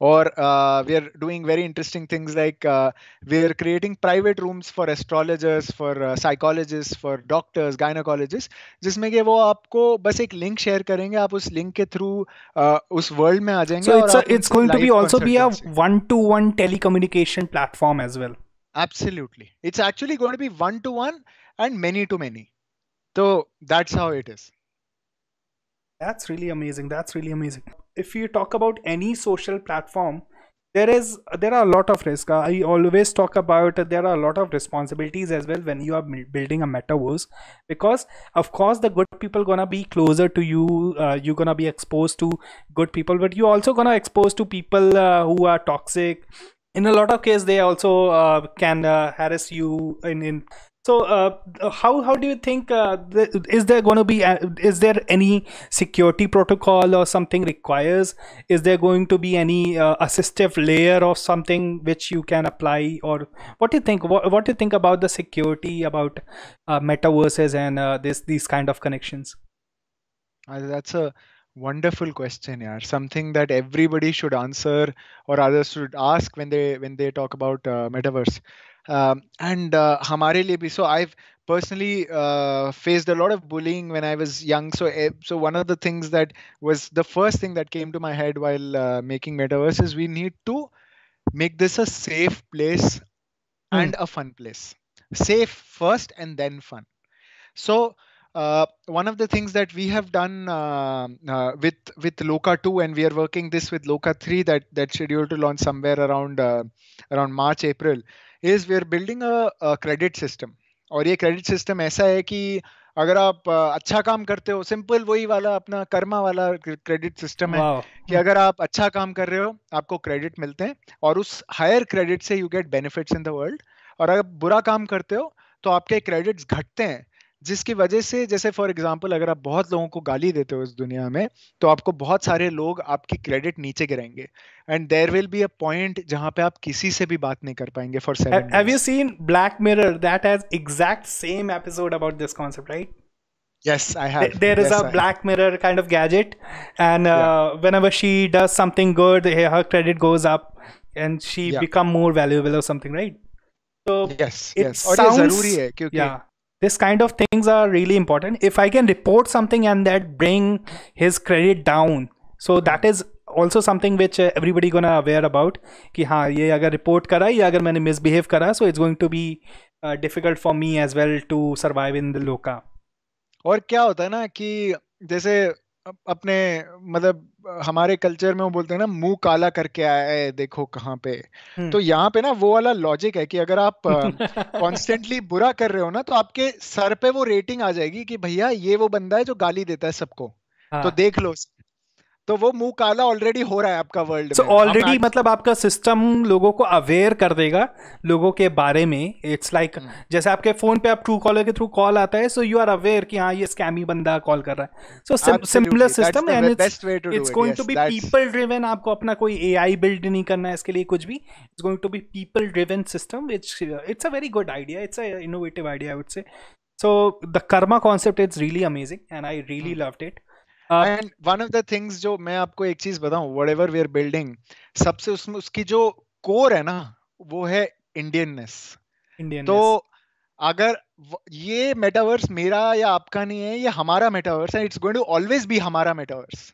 or uh, we are doing very interesting things like uh, we are creating private rooms for astrologers for uh, psychologists for doctors gynecologists जिसमें कि वो आपको बस एक लिंक शेयर करेंगे आप उस लिंक के थ्रू uh, उस वर्ल्ड में आ जाएंगे so it's, it's going to be also be a one to one telecommunication platform as well absolutely it's actually going to be one to one and many to many so that's how it is that's really amazing that's really amazing if you talk about any social platform there is there are a lot of risk i always talk about there are a lot of responsibilities as well when you are building a metaverse because of course the good people gonna be closer to you uh, you're gonna be exposed to good people but you also gonna expose to people uh, who are toxic in a lot of cases they also uh, can uh, harass you in, in so, uh, how how do you think uh, th- is there going to be? Uh, is there any security protocol or something requires? Is there going to be any uh, assistive layer or something which you can apply? Or what do you think? What, what do you think about the security about uh, metaverses and this these kind of connections? that's a wonderful question yeah something that everybody should answer or others should ask when they when they talk about uh, metaverse um, and uh, हमारे लिए भी so I've personally uh, faced a lot of bullying when I was young so eh, so one of the things that was the first thing that came to my head while uh, making metaverse is we need to make this a safe place hmm. and a fun place safe first and then fun so uh, one of the things that we have done uh, uh, with with Loka 2 and we are working this with Loka 3 that that scheduled to launch somewhere around uh, around March April is we are building a credit system और ये क्रेडिट सिस्टम ऐसा है कि अगर आप अच्छा काम करते हो सिंपल वही वाला अपना कर्मा वाला क्रेडिट सिस्टम है कि अगर आप अच्छा काम कर रहे हो आपको क्रेडिट मिलते हैं और उस हायर क्रेडिट से you get benefits in the world और अगर बुरा काम करते हो तो आपके क्रेडिट्स घटते हैं जिसकी वजह से जैसे फॉर एग्जाम्पल अगर आप बहुत लोगों को गाली देते हो इस दुनिया में तो आपको बहुत सारे लोग आपकी क्रेडिट नीचे गिरेंगे and there will be a point जहां पे आप किसी से भी बात नहीं कर पाएंगे for seven have you seen Black Mirror that has exact same episode about this concept right Yes, I have. There is yes, a I Black have. Mirror kind of gadget, and uh, yeah. whenever she does something good, her credit goes up, and she yeah. become more valuable or something, right? So yes, it yes. sounds. और ये जरूरी है yeah. this kind of things are really important if i can report something and that bring his credit down so that is also something which uh, everybody gonna aware about ki ha ye agar report kara ya agar maine misbehave kara so it's going to be uh, difficult for me as well to survive in the local. aur kya hota hai na ki jaise अपने मतलब हमारे कल्चर में वो बोलते हैं ना मुंह काला करके आया है देखो कहाँ पे हम्म। तो यहाँ पे ना वो वाला लॉजिक है कि अगर आप कॉन्स्टेंटली बुरा कर रहे हो ना तो आपके सर पे वो रेटिंग आ जाएगी कि भैया ये वो बंदा है जो गाली देता है सबको तो हाँ. तो देख लो तो वो मुंह काला ऑलरेडी हो रहा है आपका वर्ल्ड so में ऑलरेडी आप मतलब आपका सिस्टम लोगों को अवेयर कर देगा लोगों के बारे में इट्स लाइक like, हम्म। जैसे आपके फोन पे आप ट्रू कॉलर के थ्रू कॉल आता है सो यू आर अवेयर कि हाँ ये स्कैमी बंदा कॉल कर रहा है so simpler system and it's going to be people driven आपको अपना कोई एआई बिल्ड नहीं करना है इसके लिए कुछ भी it's going to be people driven system which it's a very good idea it's a innovative idea I would say so the karma concept it's really amazing and I really loved it and one of the things जो मैं आपको एक चीज बताऊं whatever we are building सबसे उसमें उसकी जो कोर है ना वो है इंडियननेस तो अगर ये मेटावर्स मेरा या आपका नहीं है ये हमारा मेटावर्स है it's going to always be हमारा metaverse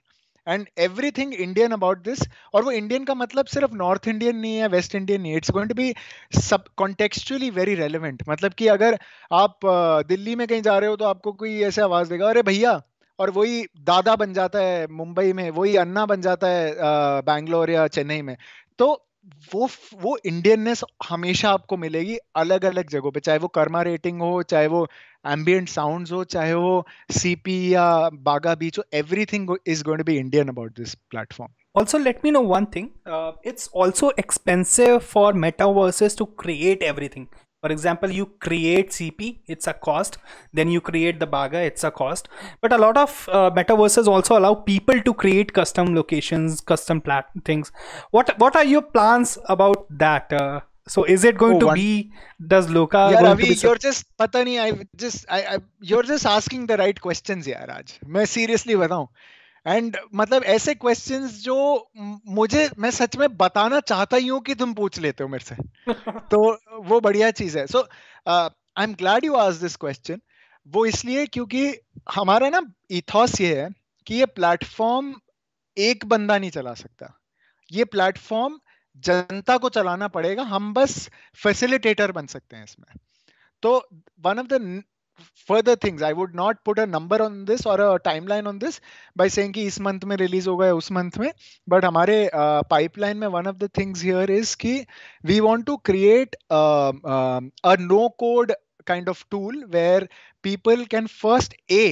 and Indian about this और वो इंडियन का मतलब सिर्फ नॉर्थ इंडियन नहीं है वेस्ट इंडियन नहीं इट्स गोइंग टू बी सब कॉन्टेक्चुअली वेरी रेलिवेंट मतलब कि अगर आप दिल्ली में कहीं जा रहे हो तो आपको कोई ऐसे आवाज देगा अरे भैया और वही दादा बन जाता है मुंबई में वही अन्ना बन जाता है बैंगलोर या चेन्नई में तो वो वो इंडियननेस हमेशा आपको मिलेगी अलग अलग जगहों पे चाहे वो कर्मा रेटिंग हो चाहे वो एम्बियंट साउंड्स हो चाहे वो सीपी या बागा बीच हो everything is going to be Indian about this platform also let me know one thing uh, it's also expensive for to to create everything for example you create cp it's a cost then you create the baga it's a cost but a lot of uh, metaverses also allow people to create custom locations custom plat things what what are your plans about that uh, so is it going oh, to one... be does Loka? Yeah, Ravi, be... you're just pata I just I, I you're just asking the right questions, yeah, Raj. मैं seriously बताऊं. एंड मतलब ऐसे क्वेश्चंस जो मुझे मैं सच में बताना चाहता ही हूँ कि तुम पूछ लेते हो मेरे से तो वो बढ़िया चीज है so I am glad you आज दिस क्वेश्चन वो इसलिए क्योंकि हमारा ना इथॉस ये है कि ये प्लेटफॉर्म एक बंदा नहीं चला सकता ये प्लेटफॉर्म जनता को चलाना पड़ेगा हम बस फैसिलिटेटर बन सकते हैं इसमें तो one of the further things i would not put a number on this or a timeline on this by saying ki is month mein release hoga ya us month mein but hamare uh, pipeline mein one of the things here is ki we want to create uh, uh, a no code kind of tool where people can first a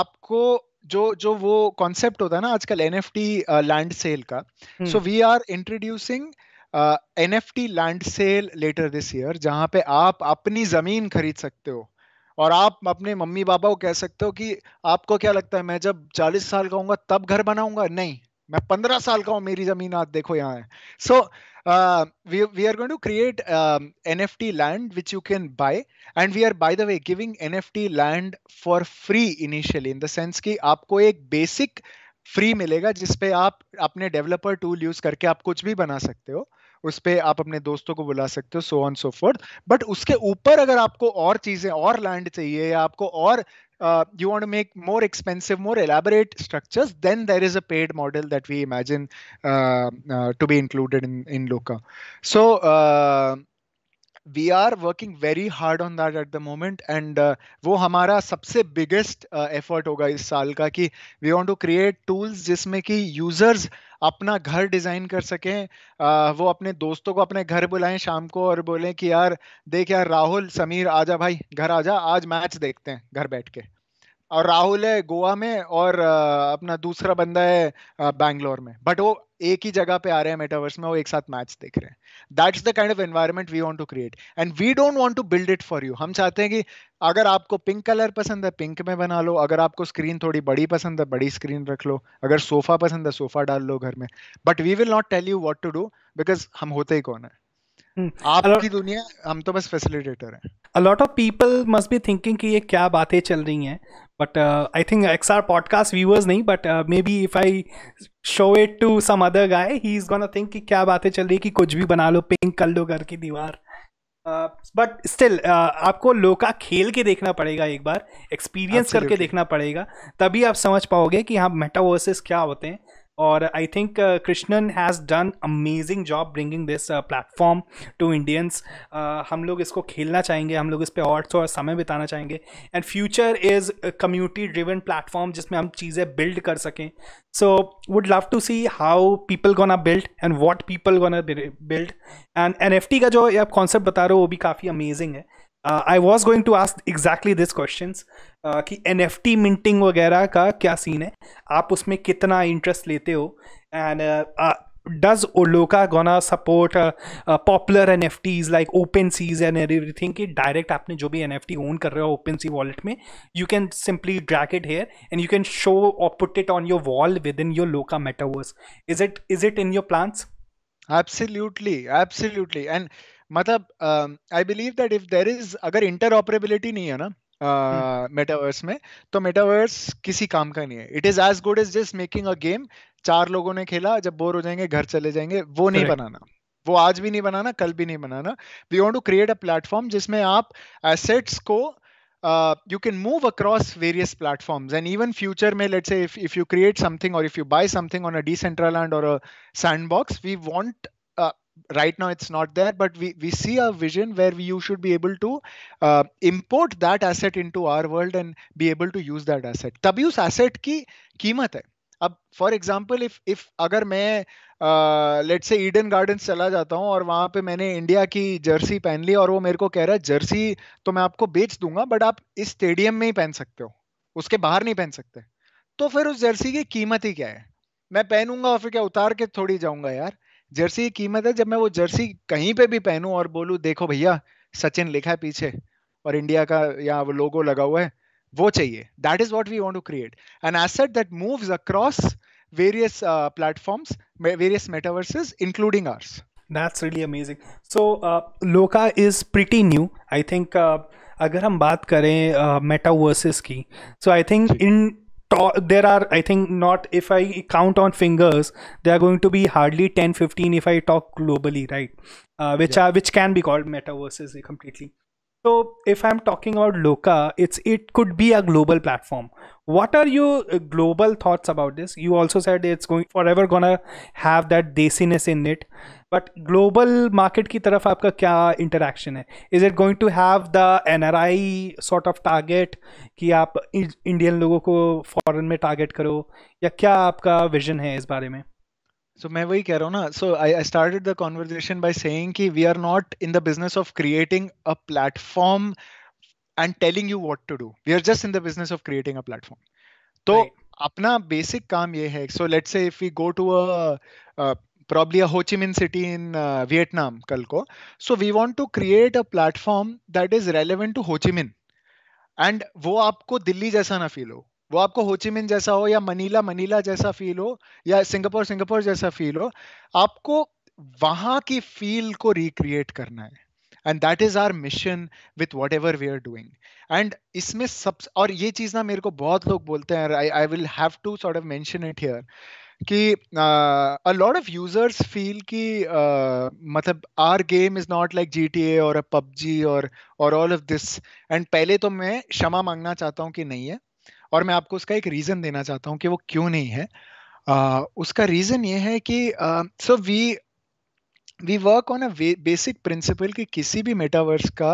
aapko जो जो वो कॉन्सेप्ट होता है ना आजकल N F T land sale का so we are introducing N F T land sale later this year जहां पे आप अपनी जमीन खरीद सकते हो और आप अपने मम्मी पापा को कह सकते हो कि आपको क्या लगता है मैं जब चालीस साल का होऊंगा तब घर बनाऊंगा नहीं मैं पंद्रह साल का हूँ मेरी जमीन आप देखो यहाँ है so we are going to create N F T land which you can buy and we are by the way giving N F T land for free initially in the sense कि आपको एक बेसिक फ्री मिलेगा जिसपे आप अपने डेवलपर टूल यूज करके आप कुछ भी बना सकते हो उस पर आप अपने दोस्तों को बुला सकते हो so on so forth but उसके ऊपर अगर आपको और चीजें और लैंड चाहिए या आपको और you want to make more expensive, more elaborate structures, then there is a paid model that we imagine uh, uh, to be included in in Loka. So. Uh, we are working very hard on that at the moment and uh, वो हमारा सबसे biggest uh, effort होगा इस साल का कि we want to create tools जिसमें कि users uh, अपना घर डिजाइन कर सकें वो अपने दोस्तों को अपने घर बुलाएं शाम को और बोलें कि यार देख यार राहुल समीर आजा भाई घर आजा आज मैच देखते हैं घर बैठ के और राहुल है गोवा में और अपना दूसरा बंदा है बैंगलोर में बट वो एक ही जगह पे आ रहे हैं मेटावर्स में वो एक साथ मैच देख रहे हैं that's the kind of environment we want to create and we don't want to build it for you हम चाहते हैं कि अगर आपको पिंक कलर पसंद है पिंक में बना लो अगर आपको स्क्रीन थोड़ी बड़ी पसंद है बड़ी स्क्रीन रख लो अगर सोफा पसंद है सोफा डाल लो घर में but we will not tell you what to do because हम होते ही कौन है hmm. आपकी दुनिया हम तो बस फैसिलिटेटर हैं a lot of people must be thinking कि ये क्या बातें चल रही हैं but I think X R podcast viewers नहीं but uh, maybe if I show it to some other guy he's gonna think कि क्या बातें चल रही है कि कुछ भी बना लो पिंक कर लो घर की दीवार बट uh, स्टिल uh, आपको लोका खेल के देखना पड़ेगा एक बार एक्सपीरियंस करके देखना पड़ेगा तभी आप समझ पाओगे कि हाँ मेटावर्सेस क्या होते हैं और I think Krishnan has done amazing job bringing this platform to Indians हम लोग इसको खेलना चाहेंगे हम लोग इस पर और थोड़ा समय बिताना चाहेंगे and future is community driven platform जिसमें हम चीज़ें बिल्ड कर सकें so would love to see how people gonna build and what people gonna build and N F T का जो आप कॉन्सेप्ट बता रहे हो वो भी काफ़ी अमेजिंग है Uh, I was going to ask exactly these questions. Uh, कि एन एफ टी मिंटिंग वगैरह का क्या सीन है आप उसमें कितना इंटरेस्ट लेते हो and uh, does Oloka gonna support popular NFTs like OpenSeas and everything कि direct आपने जो भी NFT own कर रहे हो OpenSea wallet में you can simply drag it here and you can show or put it on your wall within your Loka metaverse is it is it in your plans absolutely absolutely and मतलब I believe that if there is अगर इंटरऑपरेबिलिटी नहीं है ना मेटावर्स हम्म। में तो मेटावर्स किसी काम का नहीं है it is as good is just making a game चार लोगों ने खेला जब बोर हो जाएंगे घर चले जाएंगे वो नहीं बनाना वो आज भी नहीं बनाना कल भी नहीं बनाना we want to create a platform जिसमें आप एसेट्स को you can move across various platform and even future में let's say if you create something और if you buy something on a Decentraland और a sandbox we want right now it's not there but we, we see a vision where we, you should be able to uh, import that asset into our world and be able to use that asset तभी us asset ki कीमत hai अब फॉर एग्जाम्पल इफ इफ अगर मैं लेट से ईडन गार्डन चला जाता हूँ और वहां पे मैंने इंडिया की जर्सी पहन ली और वो मेरे को कह रहा है जर्सी तो मैं आपको बेच दूंगा बट आप इस स्टेडियम में ही पहन सकते हो उसके बाहर नहीं पहन सकते तो फिर उस जर्सी की कीमत ही क्या है मैं पहनूंगा और फिर क्या उतार के थोड़ी जाऊंगा यार जर्सी की कीमत है जब मैं वो जर्सी कहीं पे भी पहनूं और बोलूं देखो भैया सचिन लिखा है पीछे और इंडिया का यहाँ वो लोगो लगा हुआ है वो चाहिए that is what we want to create an asset that move across various uh, various various including ours ours. That's really amazing. So, uh, Loka is pretty new. I think uh, अगर हम बात करें मेटावर्सेस uh, की so I think in there are i think not if i count on fingers there are going to be hardly 10 15 if i talk globally right uh, which yeah. are which can be called metaverses eh, completely so if i'm talking about loka it's it could be a global platform what are your uh, global thoughts about this you also said it's going forever gonna have that desiness in it but global market की तरफ आपका क्या इंटरेक्शन है is it going to have the N R I sort of target कि आप इंडियन लोगों को फॉरन में टारगेट करो या क्या आपका विजन है इस बारे में सो so, मैं वही कह रहा हूँ ना so I start the conversation by say कि we are not in the business of creating a platform and telling you what to do we are just in the business of creating a platform तो अपना बेसिक काम ये है so let's say if we go to a probably a Ho Chi Minh City in uh, Vietnam, Kalko. So we want to create a platform that is relevant to Ho Chi Minh. And वो आपको दिल्ली जैसा ना फील हो वो आपको होचिमिन जैसा हो या मनीला मनीला जैसा फील हो या सिंगापुर सिंगापुर जैसा फील हो आपको वहां की फील को रिक्रिएट करना है and that is our mission with whatever we are doing and इसमें सब और ये चीज ना मेरे को बहुत लोग बोलते हैं I I will have to sort of mention it here कि a lot of users feel कि मतलब our game is not like G A और पबजी और और ऑल ऑफ दिस एंड पहले तो मैं क्षमा मांगना चाहता हूँ कि नहीं है और मैं आपको उसका एक रीजन देना चाहता हूँ कि वो क्यों नहीं है uh, उसका रीजन ये है कि so we we work on a basic principle कि किसी भी मेटावर्स का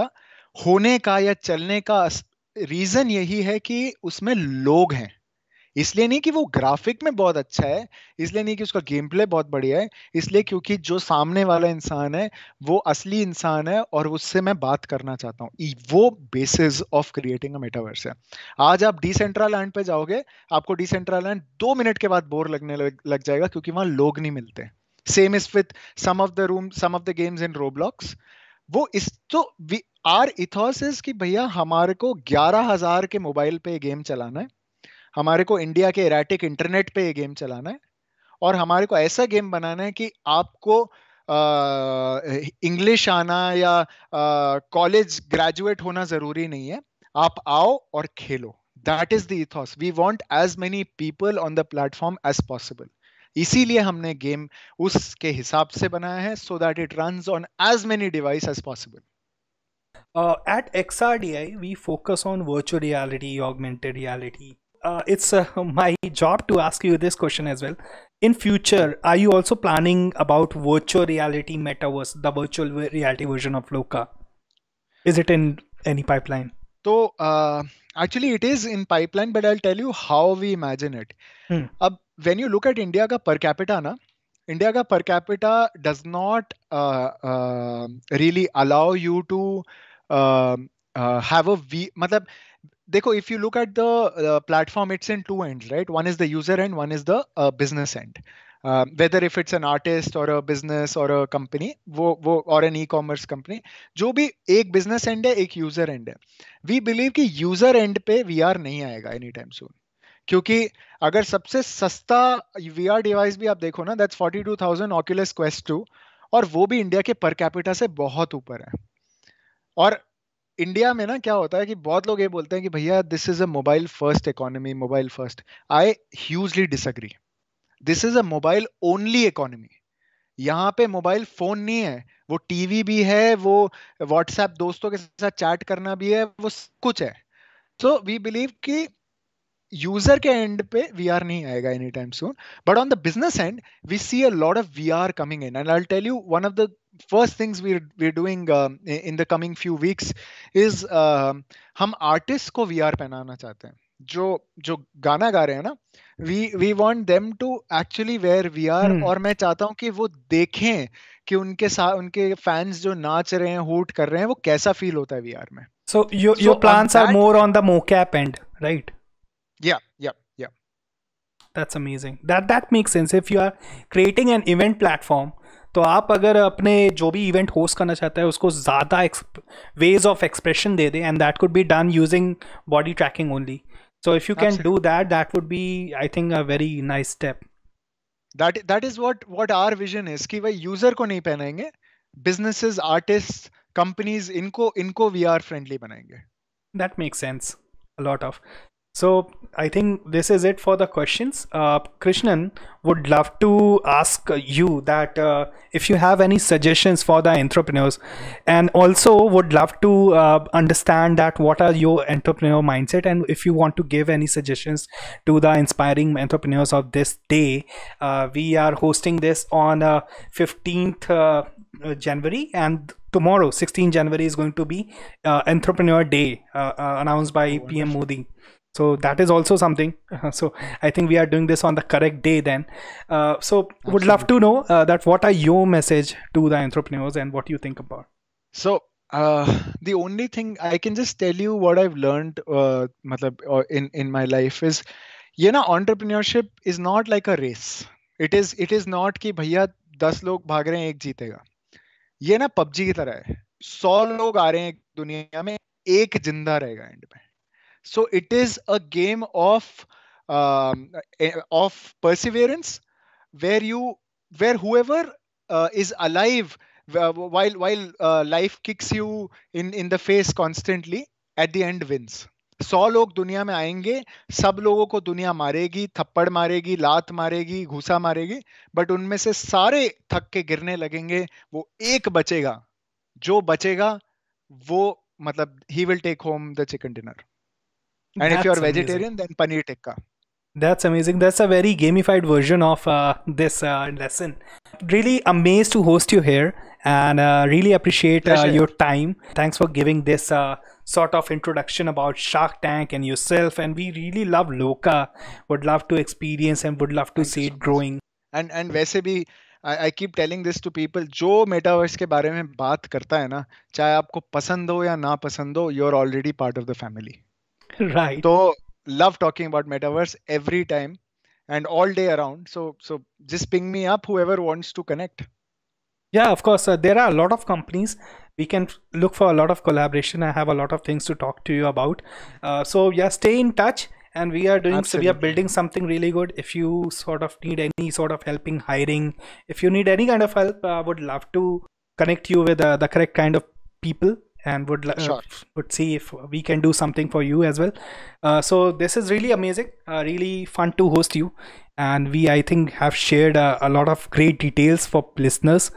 होने का या चलने का रीजन यही है कि उसमें लोग हैं इसलिए नहीं कि वो ग्राफिक में बहुत अच्छा है इसलिए नहीं कि उसका गेम प्ले बहुत बढ़िया है इसलिए क्योंकि जो सामने वाला इंसान है वो असली इंसान है और उससे मैं बात करना चाहता हूँ वो basis of creating a metaverse है आज आप डिसेंट्रल लैंड पे जाओगे आपको डिसेंट्रल लैंड दो मिनट के बाद बोर लगने लग, लग जाएगा क्योंकि वहां लोग नहीं मिलते same is with some of the room some of the games in Roblox वो इस तो आर इथोसिस कि भैया हमारे को ग्यारह हजार के मोबाइल पे गेम चलाना है हमारे को इंडिया के इराटिक इंटरनेट पे ये गेम चलाना है और हमारे को ऐसा गेम बनाना है कि आपको इंग्लिश आना या कॉलेज ग्रेजुएट होना जरूरी नहीं है आप आओ और खेलो that is the ethos we want as many people on the platform as possible इसीलिए हमने गेम उसके हिसाब से बनाया है so that it run on as many device as possible R D I we focus on virtual reality augmented reality uh, it's uh, my job to ask you this question as well. In future, are you also planning about virtual reality metaverse, the virtual reality version of Loka? Is it in any pipeline? So uh, actually, it is in pipeline, but I'll tell you how we imagine it. Hmm. when you look at India ka per capita, na, India ka per capita does not uh, uh, really allow you to uh, have a v. Matlab, देखो if you look at the platform it's in two ends right one is the user and one is the business and uh, whether if it's an artist or a business or a company वो वो और an e-commerce company जो भी एक business end है एक user end है we believe कि user end पे VR नहीं आएगा anytime soon क्योंकि अगर सबसे सस्ता VR डिवाइस भी आप देखो ना दैट्स 42,000 Oculus Quest 2 और वो भी इंडिया के पर कैपिटा से बहुत ऊपर है और इंडिया में ना क्या होता है कि बहुत लोग ये बोलते हैं कि भैया this is a mobile first economy mobile first I hugely disagree this is a mobile only economy यहाँ पे मोबाइल फोन नहीं है वो टीवी भी है वो व्हाट्सएप दोस्तों के साथ चैट करना भी है वो कुछ है सो वी बिलीव कि यूजर के एंड पे वी आर नहीं आएगा any time soon but on the business end we see a lot of we are coming in and I tell you one of the first things we're we're doing um, in the coming few weeks is uh, हम आर्टिस्ट को वी आर पहनाना चाहते हैं जो जो गाना गा रहे हैं ना we we want them to actually where we are और मैं चाहता हूँ कि वो देखें कि उनके साथ उनके फैंस जो नाच रहे हैं हुट कर रहे हैं वो कैसा फील होता है वी आर में so your plans are more on the mocap end right या या या that's amazing that that makes sense if you are creating an event platform तो आप अगर अपने जो भी इवेंट होस्ट करना चाहते हैं उसको ज़्यादा वेज ऑफ एक्सप्रेशन दे दें and that could be done using body tracking only so if you can do that that would be I think a very nice step that that is what what our vision is कि भाई यूजर को नहीं पहनाएंगे बिजनेस आर्टिस्ट कंपनीज इनको इनको वी आर फ्रेंडली बनाएंगे that makes sense a lot of So I think this is it for the questions. Uh, Krishnan would love to ask you that uh, if you have any suggestions for the entrepreneurs and also would love to uh, understand that what are your entrepreneur mindset and if you want to give any suggestions to the inspiring entrepreneurs of this day. Uh, we are hosting this on 15th uh, uh, January and tomorrow 16 January is going to be Entrepreneur Day announced by oh, PM Modi so that is also something so i think we are doing this on the correct day then uh, so Absolutely. would love to know uh, that what are your message to the entrepreneurs and what you think about so uh, the only thing i can just tell you what i've learned uh, uh, in in my life is you know entrepreneurship is not like a race it is it is not ki bhaiya 10 log bhag rahe ek jeetega ये ना पबजी की तरह है सौ लोग आ रहे हैं दुनिया में एक जिंदा रहेगा एंड में So it is a game of um, of perseverance, where you where whoever uh, is alive uh, while while uh, life kicks you in in the face constantly, at the end wins. सौ लोग दुनिया में आएंगे सब लोगों को दुनिया मारेगी थप्पड़ मारेगी लात मारेगी घुसा मारेगी बट उनमें से सारे थक के गिरने लगेंगे वो एक बचेगा जो बचेगा वो मतलब ही will take home the chicken dinner And That's if you're vegetarian, amazing. then paneer tikka. That's amazing. That's a very gamified version of uh, this uh, lesson. Really amazed to host you here and uh, really appreciate uh, your time. Thanks for giving this uh, sort of introduction about Shark Tank and yourself. And we really love Loka, would love to experience and would love to see so it growing. And and वैसे भी I keep telling this to people. जो metaverse के बारे में बात करता है ना चाहे आपको पसंद हो या ना पसंद हो you are already part of the family. right so love talking about metaverse every time and all day around so so just ping me up whoever wants to connect yeah of course uh, there are a lot of companies we can look for a lot of collaboration i have a lot of things to talk to you about uh, so yeah stay in touch and we are doing Absolutely. so we are building something really good if you sort of need any sort of helping hiring if you need any kind of help uh, i would love to connect you with uh, the correct kind of people and would uh, sure. would see if we can do something for you as well. Uh, so this is really amazing, uh, really fun to host you, and we I think have shared a lot of great details for listeners.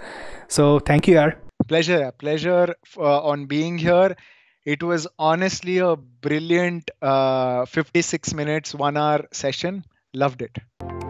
So thank you, Ar. Pleasure, pleasure on being here it was honestly a brilliant uh, 56 minutes, one hour session. Loved it.